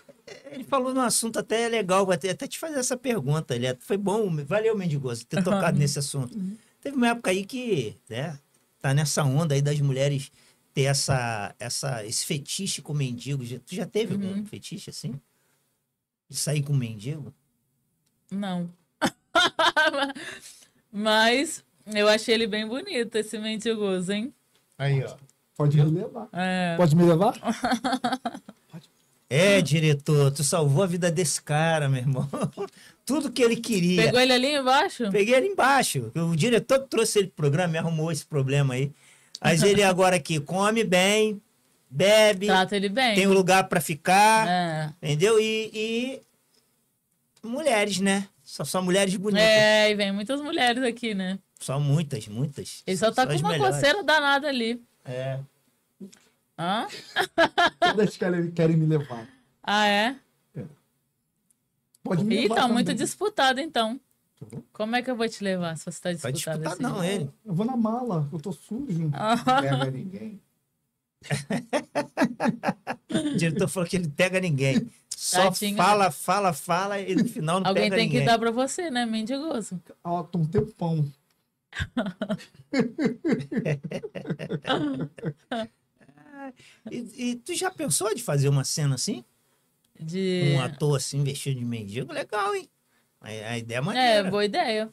ele falou num assunto até legal, até, até te fazer essa pergunta. Ele, é, foi bom, valeu, Mendigoso, ter tocado nesse assunto. Uhum. Teve uma época aí que, né, tá nessa onda aí das mulheres ter essa, essa, esse fetiche com mendigo. Tu já teve uhum. algum fetiche assim? De sair com mendigo? Não. (laughs) Mas eu achei ele bem bonito, esse mendigoso, hein? Aí, ó. Pode me levar. É. Pode me levar? (laughs) É, diretor, tu salvou a vida desse cara, meu irmão. (laughs) Tudo que ele queria. Pegou ele ali embaixo? Peguei ele embaixo. O diretor que trouxe ele pro programa me arrumou esse problema aí. Mas ele (laughs) agora aqui come bem, bebe. Trata ele bem. Tem um lugar para ficar. É. Entendeu? E, e, mulheres, né? Só, só mulheres bonitas. É, e vem muitas mulheres aqui, né? Só muitas, muitas. Ele só tá só com uma melhores. coceira danada ali. É. Hã? Todas querem, querem me levar. Ah, é? é. Pode me Ih, levar. Ih, tá também. muito disputado então. Tá Como é que eu vou te levar se você tá disputado? Tá disputado não, é. Eu vou na mala, eu tô sujo. Não ah. pega ninguém. (laughs) o diretor falou que ele pega ninguém. Só Tadinho, fala, fala, fala e no final não Alguém pega ninguém. Alguém tem que dar pra você, né? Mendigoso. Oh, tô um tempão. (laughs) (laughs) E, e, tu já pensou de fazer uma cena assim? De... Um ator assim, vestido de mendigo? Legal, hein? A, a ideia é, é maneira. É, boa ideia.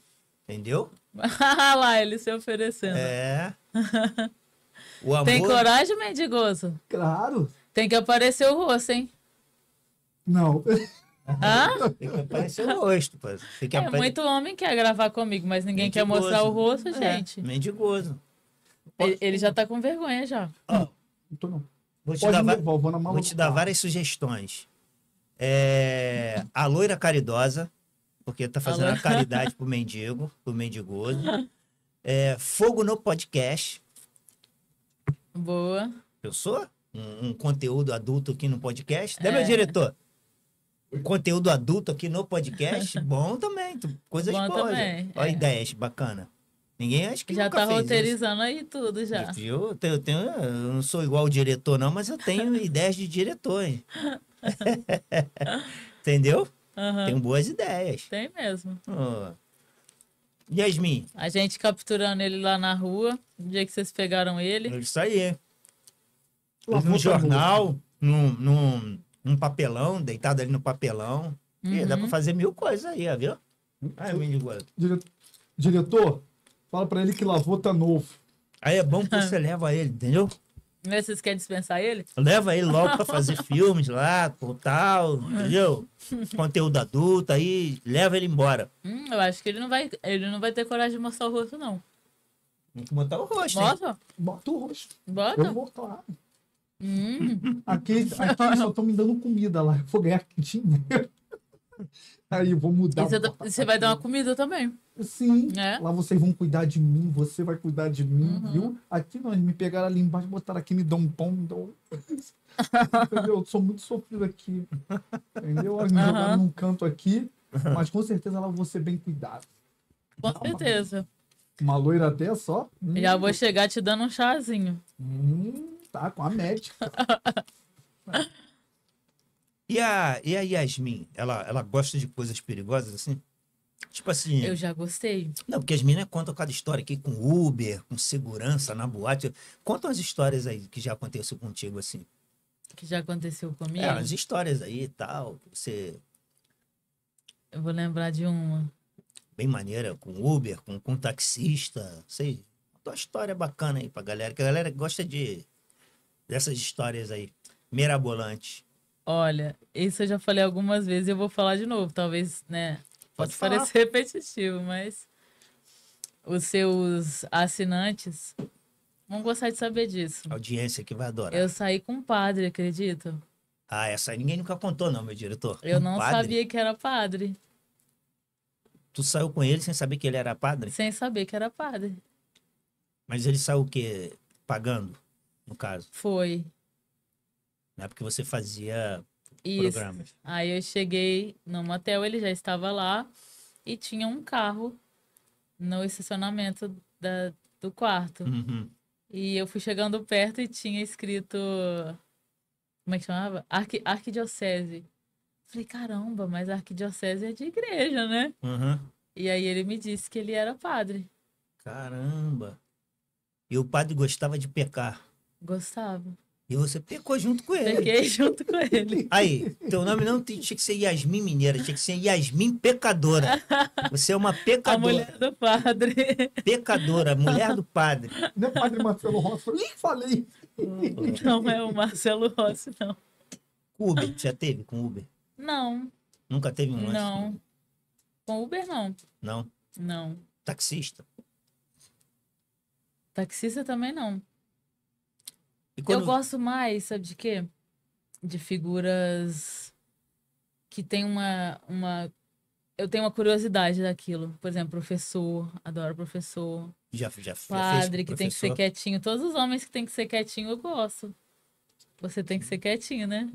Entendeu? (laughs) lá, ele se oferecendo. É. (laughs) amor... Tem coragem, mendigoso? Claro. Tem que aparecer o rosto, hein? Não. (laughs) Hã? Tem que aparecer o rosto. Tem que é, apare... muito homem quer gravar comigo, mas ninguém mendigoso. quer mostrar o rosto, é, gente. É, mendigoso. Ele, ele, já tá com vergonha já. Oh, não tô, não. Vou te, dar, levar, vou te dar várias sugestões. É, a loira caridosa, porque tá fazendo a, a caridade pro mendigo, pro mendigoso. É, fogo no podcast. Boa. eu Um, um conteúdo adulto aqui no podcast. Né, é. meu diretor? Um conteúdo adulto aqui no podcast, bom também. Coisas Bom boas. Também. Olha é. ideias bacana. Ninguém acha que já nunca tá roteirizando isso. aí tudo já. Eu, tenho, eu, tenho, eu não sou igual o diretor, não, mas eu tenho (laughs) ideias de diretor, hein? (laughs) (laughs) Entendeu? Uhum. Tenho boas ideias. Tem mesmo. Oh. Yasmin. A gente capturando ele lá na rua, no dia que vocês pegaram ele. É isso aí. Num jornal, num, num, num, papelão, deitado ali no papelão. Uhum. E dá pra uhum. fazer mil coisas aí, viu? Aí, diretor, Fala pra ele que lavou, tá novo. Aí é bom que você (laughs) leva ele, entendeu? Né, vocês querem dispensar ele? Leva ele logo pra fazer (laughs) filmes lá, tal, entendeu? (laughs) Conteúdo adulto, aí leva ele embora. Hum, eu acho que ele não vai. Ele não vai ter coragem de mostrar o rosto, não. Tem que botar o rosto. Bota? Hein? Bota o rosto. Bota? Eu vou, claro. Hum. Aqui, aqui só estão me dando comida lá. vou ganhar dinheiro. Aí eu vou mudar. Você, você vai dar uma comida também. Sim. É? Lá vocês vão cuidar de mim, você vai cuidar de mim, uhum. viu? Aqui nós me pegaram ali embaixo, botaram aqui, me dão um pão, me dão. Entendeu? Eu sou muito sofrido aqui. Entendeu? Me uhum. jogaram num canto aqui, mas com certeza lá vou ser bem cuidado. Com certeza. Uma, uma loira até só. Hum. Já vou chegar te dando um chazinho. Hum, tá, com a médica. (laughs) E a, e a Yasmin, ela, ela gosta de coisas perigosas assim? Tipo assim. Eu já gostei. Não, porque as meninas contam cada história aqui com Uber, com segurança na boate. Conta umas histórias aí que já aconteceu contigo, assim. Que já aconteceu comigo? É, as histórias aí e tal. Você. Eu vou lembrar de uma. Bem maneira, com Uber, com, com taxista. Sei. Uma história bacana aí pra galera, que a galera gosta de. dessas histórias aí. Mirabolantes. Olha, isso eu já falei algumas vezes e eu vou falar de novo. Talvez, né? Pode, parecer (laughs) repetitivo, mas os seus assinantes vão gostar de saber disso. A audiência que vai adorar. Eu saí com um padre, acredito. Ah, essa ninguém nunca contou, não, meu diretor. Eu um não padre? sabia que era padre. Tu saiu com ele sem saber que ele era padre? Sem saber que era padre. Mas ele saiu o quê? Pagando, no caso? Foi. Na época você fazia Isso. programas. Aí eu cheguei no motel, ele já estava lá e tinha um carro no estacionamento da, do quarto. Uhum. E eu fui chegando perto e tinha escrito. Como é que chamava? arquidiocese. Falei, caramba, mas arquidiocese é de igreja, né? Uhum. E aí ele me disse que ele era padre. Caramba! E o padre gostava de pecar. Gostava. E você pecou junto com ele. Pequei junto com ele. (laughs) Aí, teu nome não tinha que ser Yasmin Mineira, tinha que ser Yasmin Pecadora. Você é uma pecadora. (laughs) A mulher do padre. Pecadora, mulher do padre. Não é padre Marcelo Rossi, eu nem falei. Não, é o Marcelo Rossi, não. Uber, já teve com Uber? Não. Nunca teve um antes? Não. Com Uber, não. Não? Não. Taxista? Taxista também não. Quando... Eu gosto mais, sabe de quê? De figuras que tem uma, uma. Eu tenho uma curiosidade daquilo. Por exemplo, professor, adoro professor. Já, já, padre, já que tem que ser quietinho. Todos os homens que tem que ser quietinho, eu gosto. Você tem que ser quietinho, né?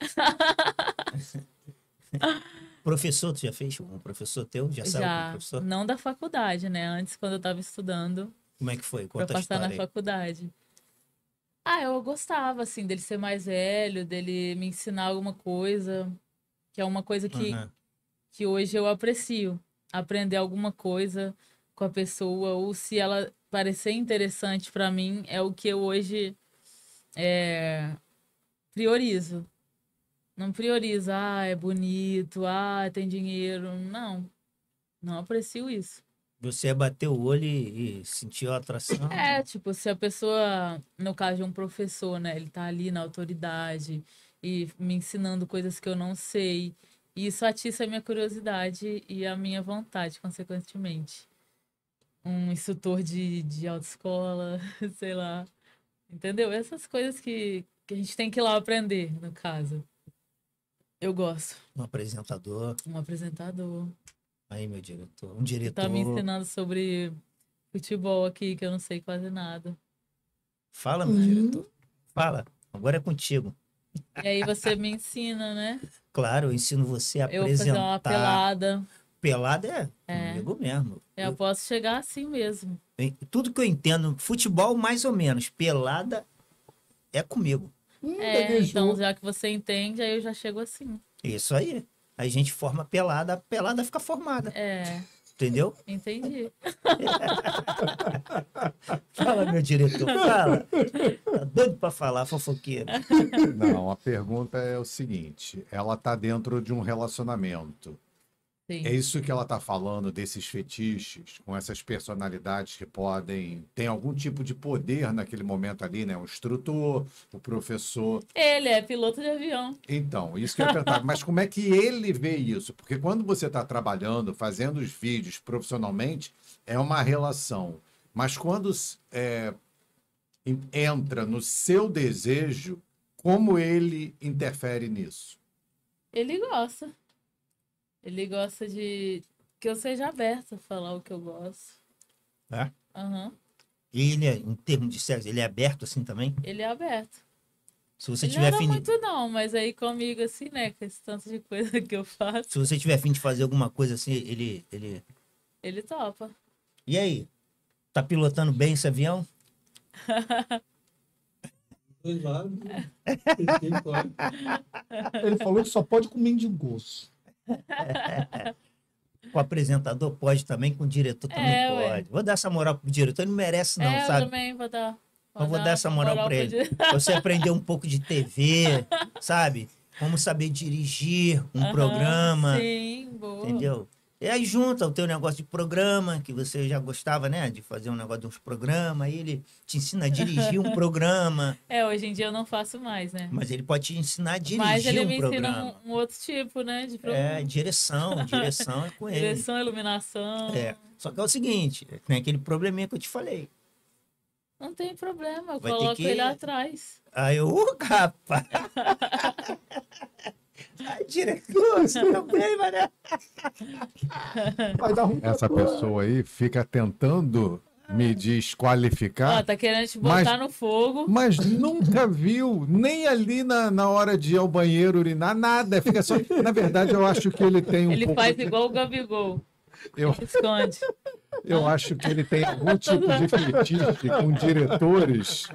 (laughs) professor, tu já fez? Um professor teu? Já, já sabe professor? Não da faculdade, né? Antes, quando eu estava estudando. Como é que foi? Conta pra passar na faculdade. Ah, eu gostava, assim, dele ser mais velho, dele me ensinar alguma coisa, que é uma coisa que, uhum. que hoje eu aprecio. Aprender alguma coisa com a pessoa, ou se ela parecer interessante para mim, é o que eu hoje é, priorizo. Não priorizo, ah, é bonito, ah, tem dinheiro. Não, não aprecio isso. Você é bateu o olho e, e sentiu a atração? É, né? tipo, se a pessoa, no caso de um professor, né, ele tá ali na autoridade e me ensinando coisas que eu não sei, e isso atiça a minha curiosidade e a minha vontade, consequentemente. Um instrutor de, de autoescola, (laughs) sei lá. Entendeu? Essas coisas que, que a gente tem que ir lá aprender, no caso. Eu gosto. Um apresentador. Um apresentador. Aí, meu diretor. Um diretor. Tá me ensinando sobre futebol aqui, que eu não sei quase nada. Fala, meu uhum. diretor. Fala. Agora é contigo. E aí você me ensina, né? Claro, eu ensino você a eu apresentar. Eu fazer uma pelada. Pelada é, é. comigo mesmo. Eu, eu, posso chegar assim mesmo. Tudo que eu entendo, futebol mais ou menos, pelada é comigo. Hum, é, então já que você entende, aí eu já chego assim. Isso aí. A gente forma pelada, a pelada fica formada. É. Entendeu? Entendi. (laughs) fala, meu diretor, fala. Tá doido para falar, fofoqueiro. Não, a pergunta é o seguinte: ela tá dentro de um relacionamento. Sim. É isso que ela está falando desses fetiches, com essas personalidades que podem tem algum tipo de poder naquele momento ali, né? O instrutor, o professor. Ele é piloto de avião. Então, isso que eu ia (laughs) Mas como é que ele vê isso? Porque quando você está trabalhando, fazendo os vídeos profissionalmente, é uma relação. Mas quando é, entra no seu desejo, como ele interfere nisso? Ele gosta. Ele gosta de que eu seja aberta a falar o que eu gosto. É? Aham. Uhum. E ele, é, em termos de sexo, ele é aberto assim também? Ele é aberto. Se você ele tiver não é fim muito de... não, mas aí comigo assim, né, com esse tanto de coisa que eu faço. Se você tiver fim de fazer alguma coisa assim, ele ele ele topa. E aí? Tá pilotando bem esse avião? (laughs) ele falou que só pode comer de gosto. (laughs) o apresentador pode também, com o diretor também é, pode. Ué. Vou dar essa moral pro diretor, ele não merece, não, é, sabe? Eu também vou dar. Vou vou dar essa moral, moral para ele. Você aprendeu um pouco de TV, (laughs) sabe? Como saber dirigir um programa. Sim, boa. Entendeu? E aí junta o teu negócio de programa, que você já gostava, né? De fazer um negócio de uns programas, aí ele te ensina a dirigir um (laughs) programa. É, hoje em dia eu não faço mais, né? Mas ele pode te ensinar a dirigir Mas ele um me ensina um, um, outro tipo, né? De programa. É, direção, direção é com (laughs) ele. Direção, iluminação. É. Só que é o seguinte, tem aquele probleminha que eu te falei. Não tem problema, eu Vai coloco que... ele atrás. Aí eu, capa. (laughs) Ai, diretor, também, tá mané. Vai dar um Essa pessoa aí fica tentando me desqualificar. Ah, tá querendo te botar mas, no fogo. Mas nunca viu, nem ali na, na hora de ir ao banheiro urinar, nada. Fica só. Na verdade, eu acho que ele tem um. Ele pouco... faz igual o Gabigol. Eu... esconde. (laughs) Eu acho que ele tem algum tá tipo de fetiche com diretores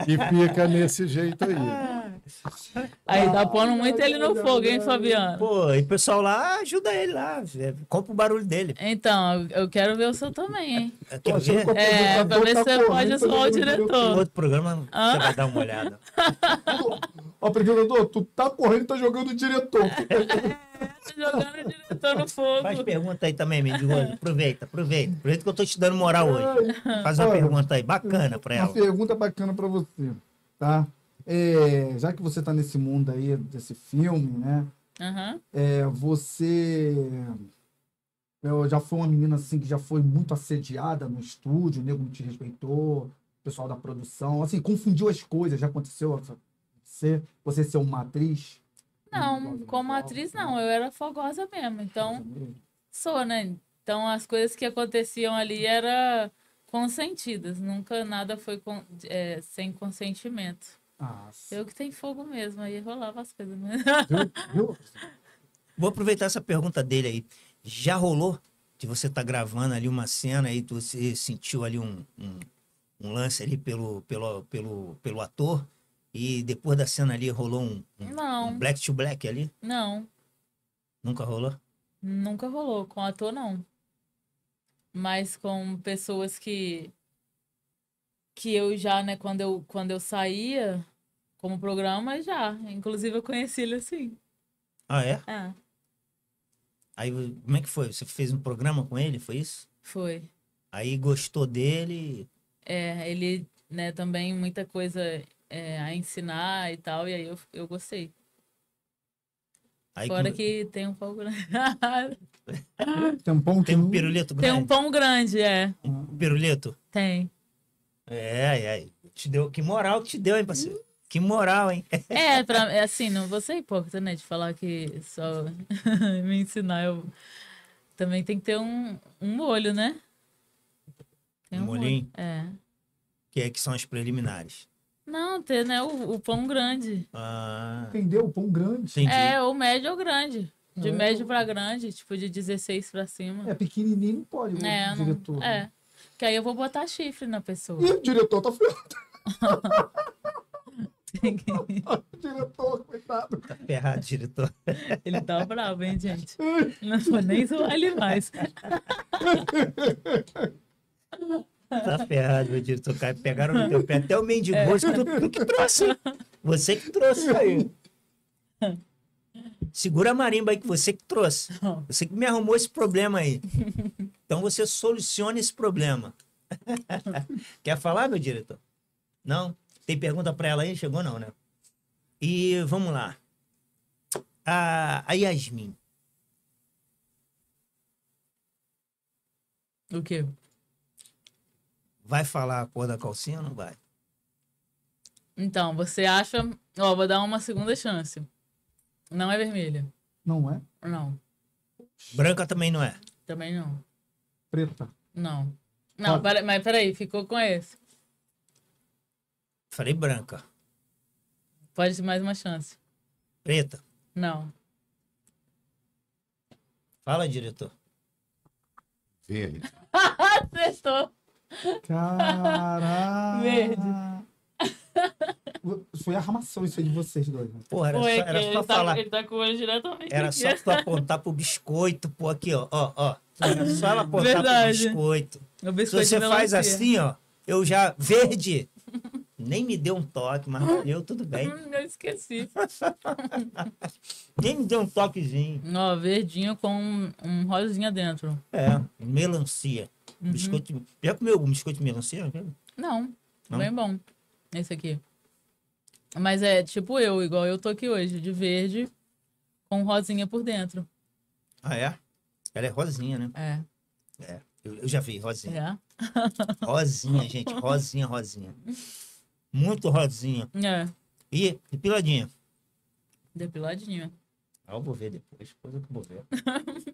e fica nesse jeito aí. (laughs) Aí tá pondo muito ele no fogo, hein, Fabiano? Pô, e o pessoal lá ajuda ele lá, é, compra o barulho dele. Então, eu quero ver o seu também, hein? (laughs) ver? É, pra ver se tá você pode zoar o diretor. No outro programa você vai dar uma olhada. (laughs) Ó, oh, apresentador, tu tá correndo e tá jogando o diretor jogando o diretor no fogo. Faz pergunta aí também, Mendigoso. Aproveita, aproveita. Aproveita que eu tô te dando moral hoje. Faz uma Olha, pergunta aí bacana para ela. Uma pergunta bacana para você, tá? É, já que você tá nesse mundo aí, desse filme, né? Uhum. É, você eu já foi uma menina assim que já foi muito assediada no estúdio, o nego não te respeitou, o pessoal da produção, assim, confundiu as coisas, já aconteceu você, você ser uma atriz não. Como atriz, então. não. Eu era fogosa mesmo. Então, sou, né? Então, as coisas que aconteciam ali eram consentidas. Nunca nada foi com, é, sem consentimento. Nossa. Eu que tenho fogo mesmo. Aí rolava as coisas. (laughs) Vou aproveitar essa pergunta dele aí. Já rolou de você estar tá gravando ali uma cena e você sentiu ali um, um, um lance ali pelo, pelo, pelo, pelo ator? E depois da cena ali rolou um, um, um black to black ali? Não. Nunca rolou? Nunca rolou. Com ator, não. Mas com pessoas que. Que eu já, né, quando eu, quando eu saía como programa, já. Inclusive eu conheci ele assim. Ah, é? É. Aí, como é que foi? Você fez um programa com ele, foi isso? Foi. Aí gostou dele? É, ele, né, também muita coisa é, a ensinar e tal, e aí eu, eu gostei. Aí Fora que... que... tem um pão grande. (laughs) tem um pão Tem um piruleto grande. Tem um pão grande, é. Um piruleto? Tem. É, é, é. Te deu... Que moral que te deu, hein, parceiro? Hum. Que moral, hein? É, é, pra, é assim, não vou ser é hipócrita, né? De falar que só (laughs) me ensinar. Eu... Também tem que ter um, um molho, né? Tem um, um molhinho? Molho. É. Que é que são as preliminares. Não, ter, né? O, o pão grande. Ah. Entendeu? O pão grande. Entendi. É, o médio é ou grande. De é. médio para grande, tipo de 16 para cima. É pequenininho, não pode, né é, diretor. Não... Né? É. Né? Que aí eu vou botar chifre na pessoa. E o diretor tá ferrado. o (laughs) diretor, coitado. Tá ferrado, diretor. (laughs) Ele tá bravo, hein, gente? Não vou nem zoar ele mais. (laughs) Tá ferrado, meu diretor Pegaram no teu pé até o meio de gosto é. tu, tu que trouxe. Você que trouxe aí. Segura a marimba aí que você que trouxe. Você que me arrumou esse problema aí. Então você soluciona esse problema. (laughs) Quer falar, meu diretor? Não? Tem pergunta para ela aí? Chegou não, né? E vamos lá. A, a Yasmin. O quê? vai falar a cor da calcinha ou não vai? Então, você acha. Ó, vou dar uma segunda chance. Não é vermelha. Não é? Não. Branca também não é? Também não. Preta? Não. Não, para, mas peraí, ficou com esse. Falei branca. Pode ter mais uma chance. Preta? Não. Fala, diretor. Verde. (laughs) Acertou. Caraca! Verde. Foi armação isso aí de vocês dois. Né? era Foi, só, era só tá, falar. Ele tá com o diretamente. Era só tu apontar pro biscoito, pô, aqui, ó, ó, ó. Era só ela apontar Verdade. pro biscoito. biscoito. Se você faz assim, ó, eu já. Verde! Nem me deu um toque, mas eu tudo bem. (laughs) Eu esqueci. Nem me deu um toquezinho. Ó, verdinho com um, um rosinha dentro. É, melancia. Uhum. Biscoito. Já comeu um biscoito melancia? Não, Não, bem bom. Esse aqui. Mas é tipo eu, igual eu tô aqui hoje, de verde, com rosinha por dentro. Ah, é? Ela é rosinha, né? É. É. Eu, eu já vi, rosinha. É. (laughs) rosinha, gente. Rosinha, rosinha. Muito rosinha. É. E depiladinha. Depiladinha. Ah, eu vou ver depois. Coisa que eu vou ver. (laughs)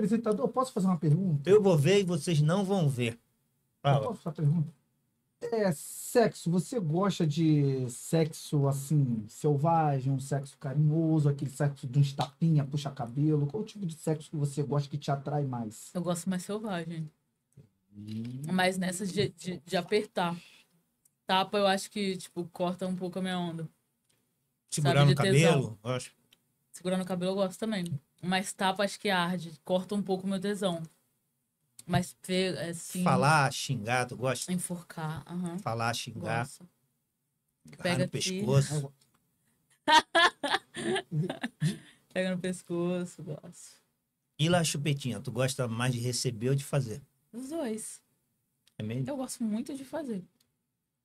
Apresentador, posso fazer uma pergunta? Eu vou ver e vocês não vão ver. Fala. Eu posso fazer uma pergunta? É, sexo, você gosta de sexo assim, selvagem, um sexo carinhoso, aquele sexo de uns tapinha, puxa cabelo? Qual o tipo de sexo que você gosta que te atrai mais? Eu gosto mais selvagem. Mas nessas de, de, de, apertar. Tapa, eu acho que, tipo, corta um pouco a minha onda. Segurar no cabelo? Acho. Segurar no cabelo eu gosto também. Mas tapa, acho que arde. Corta um pouco meu tesão. Mas, é, assim... Falar, xingar, tu gosta? Enforcar, Uhum. Falar, xingar. Pega no pescoço. (laughs) Pega no pescoço, gosto. E lá, chupetinha, tu gosta mais de receber ou de fazer? Os dois. É mesmo? Eu gosto muito de fazer.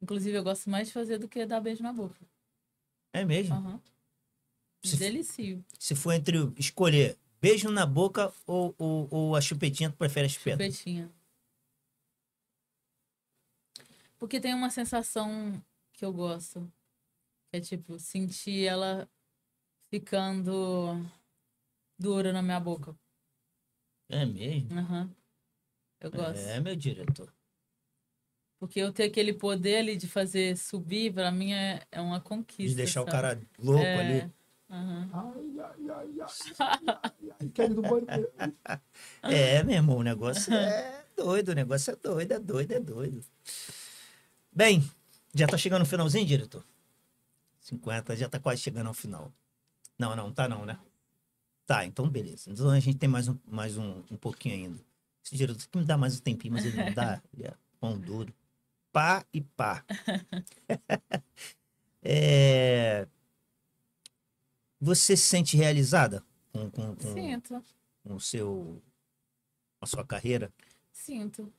Inclusive, eu gosto mais de fazer do que dar beijo na boca. É mesmo? Aham. Uhum. Se, Delicio. Se for entre escolher beijo na boca ou, ou, ou a chupetinha, tu prefere a chupeta? Chupetinha. Porque tem uma sensação que eu gosto. É tipo, sentir ela ficando dura na minha boca. É mesmo? Uhum. Eu gosto. É, meu diretor. Porque eu ter aquele poder ali de fazer subir, pra mim é, é uma conquista. De deixar sabe? o cara louco é... ali. Ai, ai, ai, ai, ai, ai, É, meu irmão, o negócio é doido, o negócio é doido, é doido, é doido. Bem, já tá chegando no finalzinho, diretor? 50, já tá quase chegando ao final. Não, não, tá não, né? Tá, então beleza. Então a gente tem mais um, mais um, um pouquinho ainda. Esse diretor que me dá mais um tempinho, mas ele não dá. Ele é pão duro. Pá e pá. (laughs) é... Você se sente realizada com, com, com, Sinto. com o seu, com a sua carreira? Sinto.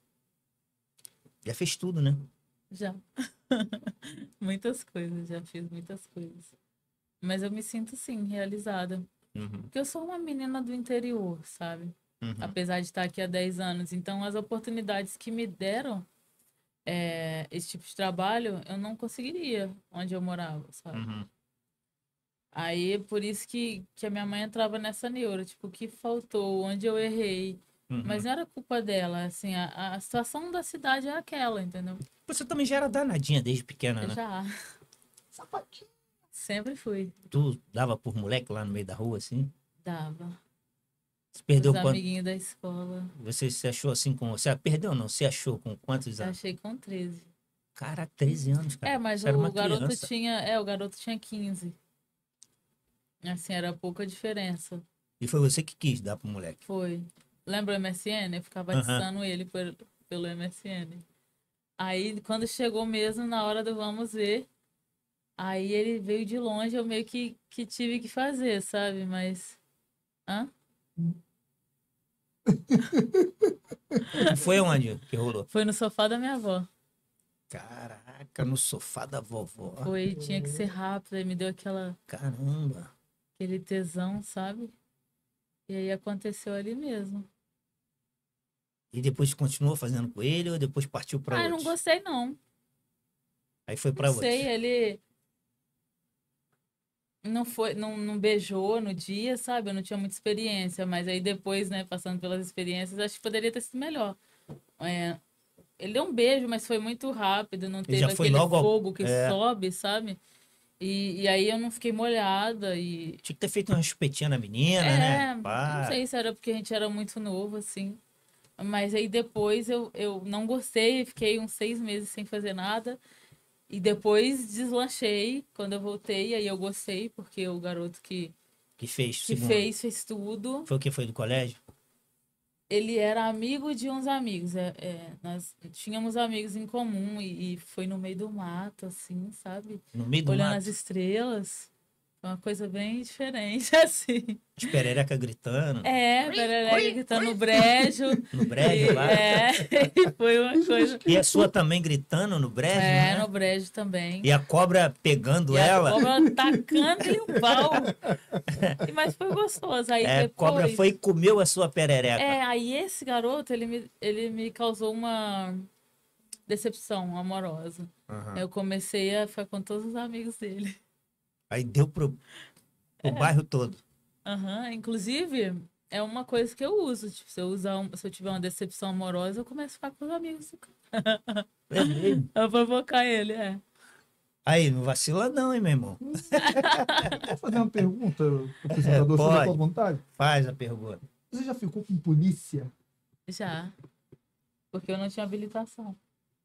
Já fez tudo, né? Já. (laughs) muitas coisas, já fiz muitas coisas. Mas eu me sinto, sim, realizada. Uhum. Porque eu sou uma menina do interior, sabe? Uhum. Apesar de estar aqui há 10 anos. Então, as oportunidades que me deram é, esse tipo de trabalho, eu não conseguiria onde eu morava, sabe? Uhum. Aí, por isso que, que a minha mãe entrava nessa neura, tipo, o que faltou, onde eu errei. Uhum. Mas não era culpa dela, assim, a, a situação da cidade é aquela, entendeu? Você também já era danadinha desde pequena, né? Já. Sapatinho. Sempre fui. Tu dava por moleque lá no meio da rua, assim? Dava. Você perdeu Os quanto... amiguinhos da escola. Você se achou assim com... Você perdeu não? Você achou com quantos anos? achei com 13. Cara, 13 anos, cara. É, mas o garoto criança. tinha... É, o garoto tinha 15. Assim, era pouca diferença. E foi você que quis dar pro moleque? Foi. Lembra o MSN? Eu ficava uhum. ele por, pelo MSN. Aí, quando chegou mesmo na hora do vamos ver, aí ele veio de longe, eu meio que, que tive que fazer, sabe? Mas. Hã? (laughs) foi onde que rolou? Foi no sofá da minha avó. Caraca, no sofá da vovó. Foi, tinha que ser rápido, aí me deu aquela. Caramba! aquele tesão, sabe? E aí aconteceu ali mesmo. E depois continuou fazendo com ele ou depois partiu para ah, outro? Ah, não gostei não. Aí foi para outro. Sei, ele não foi, não, não beijou no dia, sabe? Eu não tinha muita experiência, mas aí depois, né, passando pelas experiências, acho que poderia ter sido melhor. É, ele deu um beijo, mas foi muito rápido, não teve aquele fogo que é... sobe, sabe? E, e, aí eu não fiquei molhada e. Tinha que ter feito uma chupetinha na menina, é, né? Não sei se era porque a gente era muito novo, assim. Mas aí depois eu, eu não gostei, fiquei uns seis meses sem fazer nada. E depois deslanchei quando eu voltei, aí eu gostei, porque o garoto que. Que fez, Que segundo. fez, fez tudo. Foi o que? Foi do colégio? ele era amigo de uns amigos. É, é, nós tínhamos amigos em comum e, e, foi no meio do mato, assim, sabe? No meio do Olhando mato. as estrelas. Foi uma coisa bem diferente, (laughs) assim. De perereca gritando. É, perereca gritando no brejo. No brejo, lá. É, (laughs) foi uma coisa... E a sua também gritando no brejo, É, né? no brejo também. E a cobra pegando e ela. a cobra (laughs) tacando em o pau. Mas foi gostoso. Aí é, depois... a cobra foi e comeu a sua perereca. É, aí esse garoto, ele me, ele me causou uma decepção amorosa. Uhum. Eu comecei a ficar com todos os amigos dele. Aí deu pro, pro é. bairro todo. Uhum. Inclusive, é uma coisa que eu uso. Tipo, se, eu usar um, se eu tiver uma decepção amorosa, eu começo a ficar com os amigos. É mesmo? (laughs) Eu provocar ele, é. Aí, não vacila não, hein, meu irmão? Posso (laughs) fazer uma pergunta, apresentador? É, pode. Você vontade? Faz a pergunta. Você já ficou com polícia? Já. Porque eu não tinha habilitação.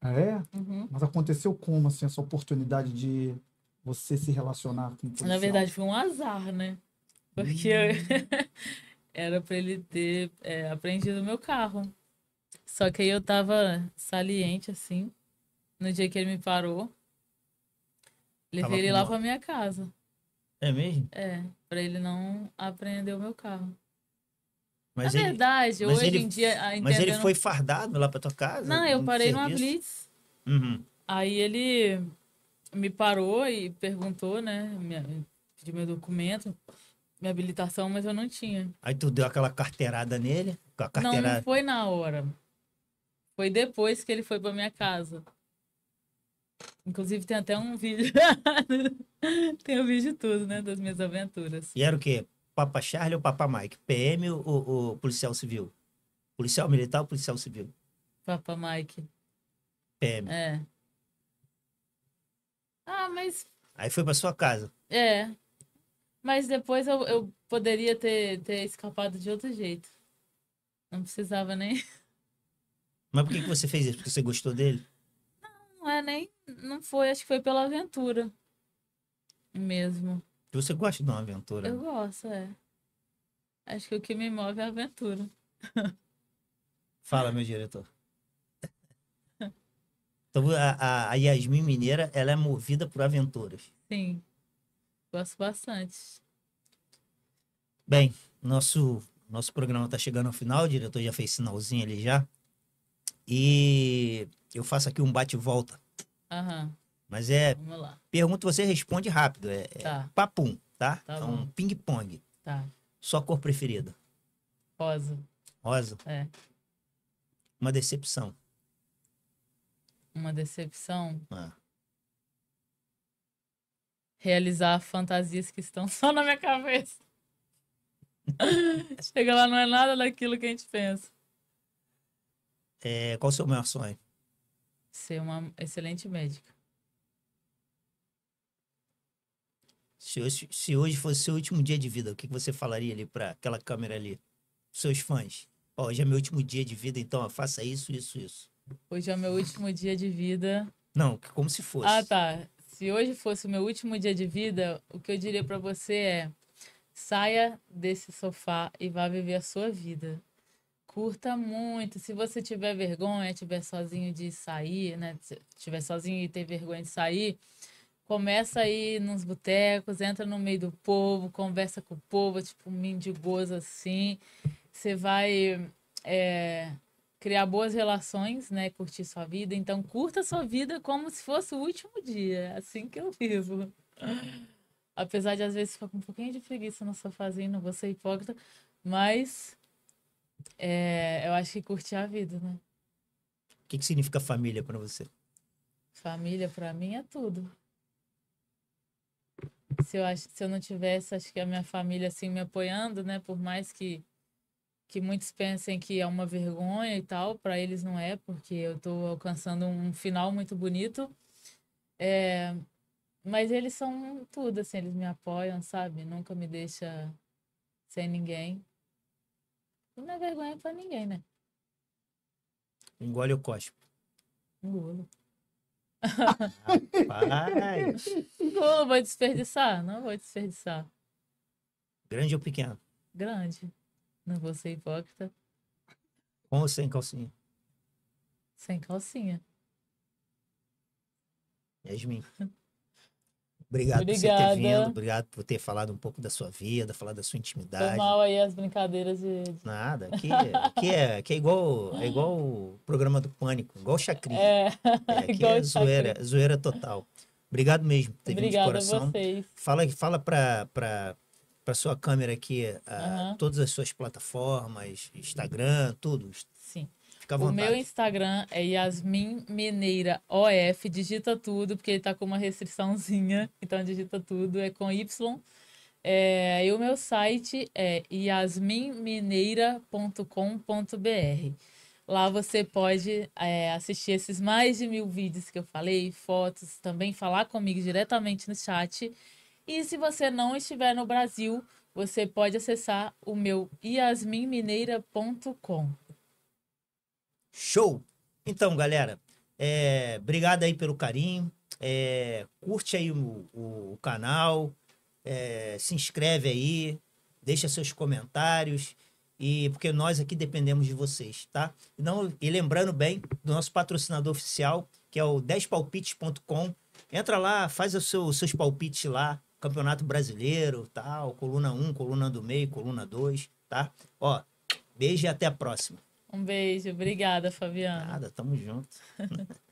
Ah, é? Uhum. Mas aconteceu como, assim, essa oportunidade de você se relacionar com o policial? Na verdade, foi um azar, né? Porque (laughs) era para ele ter é, apreendido meu carro. Só que aí eu tava saliente, assim, no dia que ele me parou. Levei ele lá uma... pra minha casa. É mesmo? É, pra ele não apreender o meu carro. Mas Na ele... verdade, mas hoje ele... em dia. Entendendo... Mas ele foi fardado lá pra tua casa? Não, eu parei serviço? numa blitz. Uhum. Aí ele me parou e perguntou, né? pediu meu documento, minha habilitação, mas eu não tinha. Aí tu deu aquela carteirada nele? Carteirada... Não, não foi na hora. Foi depois que ele foi pra minha casa. Inclusive tem até um vídeo. (laughs) tem um vídeo tudo, né? Das minhas aventuras. E era o quê? Papa Charlie ou Papa Mike? PM ou, ou policial civil? Policial militar ou policial civil? Papa Mike. PM. É. Ah, mas. Aí foi pra sua casa. É. Mas depois eu, eu poderia ter, ter escapado de outro jeito. Não precisava nem. Mas por que, que você fez isso? Porque você gostou dele? Não, não é nem. Não foi, acho que foi pela aventura. Mesmo. Você gosta de uma aventura? Eu gosto, é. Acho que o que me move é a aventura. Fala, meu diretor. Então, a, a Yasmin Mineira, ela é movida por aventuras. Sim. Gosto bastante. Bem, nosso, nosso programa está chegando ao final. O diretor já fez sinalzinho ali já. E eu faço aqui um bate-volta. Uhum. Mas é. Vamos lá. Pergunta, você responde rápido. É, é tá. é papum, tá? tá é um ping-pong. Tá. Sua cor preferida? Rosa. Rosa? É. Uma decepção uma decepção. É. Realizar fantasias que estão (laughs) só na minha cabeça. (laughs) Chega lá, não é nada daquilo que a gente pensa. É, qual o seu maior sonho? Ser uma excelente médica. Se hoje, se hoje fosse seu último dia de vida, o que você falaria ali para aquela câmera ali? Seus fãs? hoje é meu último dia de vida, então ó, faça isso, isso, isso. Hoje é o meu último dia de vida. Não, como se fosse. Ah, tá. Se hoje fosse o meu último dia de vida, o que eu diria para você é: saia desse sofá e vá viver a sua vida. Curta muito. Se você tiver vergonha, tiver sozinho de sair, né? Se tiver sozinho e ter vergonha de sair, começa aí nos botecos, entra no meio do povo, conversa com o povo, tipo um mendigoso assim. Você vai é, criar boas relações, né? Curtir sua vida. Então, curta sua vida como se fosse o último dia. É assim que eu vivo. Apesar de às vezes ficar com um pouquinho de preguiça no sofazinho, assim, não vou ser hipócrita, mas é, eu acho que curtir a vida, né? O que, que significa família para você? Família para mim é tudo. Se eu, acho, se eu não tivesse, acho que a minha família assim me apoiando, né? Por mais que que muitos pensem que é uma vergonha e tal, para eles não é, porque eu estou alcançando um final muito bonito. É, mas eles são tudo, assim, eles me apoiam, sabe? Nunca me deixa sem ninguém. Não é vergonha para ninguém, né? Engole o cospe. Engolo. Rapaz! Engolo, (laughs) vou desperdiçar? Não vou desperdiçar. Grande ou pequeno? Grande. Não vou ser hipócrita. Com ou sem calcinha? Sem calcinha. Yasmin. Obrigado Obrigada. por você ter vindo, obrigado por ter falado um pouco da sua vida, falado da sua intimidade. Foi mal aí as brincadeiras de... Nada, aqui, aqui, é, aqui é igual é igual o programa do Pânico, igual o É, é (laughs) aqui igual é zoeira, zoeira total. Obrigado mesmo por ter Obrigada vindo de coração. A vocês. Fala, fala para pra, para sua câmera aqui uh, todas as suas plataformas, Instagram, tudo? Sim. Fica à vontade. O meu Instagram é Yasmin Mineira OF, digita tudo, porque ele tá com uma restriçãozinha, (laughs) então digita tudo, é com Y. É, e o meu site é yasminmineira.com.br. Lá você pode é, assistir esses mais de mil vídeos que eu falei, fotos, também falar comigo diretamente no chat. E se você não estiver no Brasil, você pode acessar o meu yasminmineira.com. Show! Então, galera, é, obrigado aí pelo carinho. É, curte aí o, o, o canal, é, se inscreve aí, deixa seus comentários e porque nós aqui dependemos de vocês, tá? E, não, e lembrando bem do nosso patrocinador oficial, que é o 10palpites.com. Entra lá, faz os seu, seus palpites lá, Campeonato Brasileiro, tal, coluna 1, coluna do meio, coluna 2, tá? Ó, beijo e até a próxima. Um beijo, obrigada, Fabiana. Nada, tamo junto. (laughs)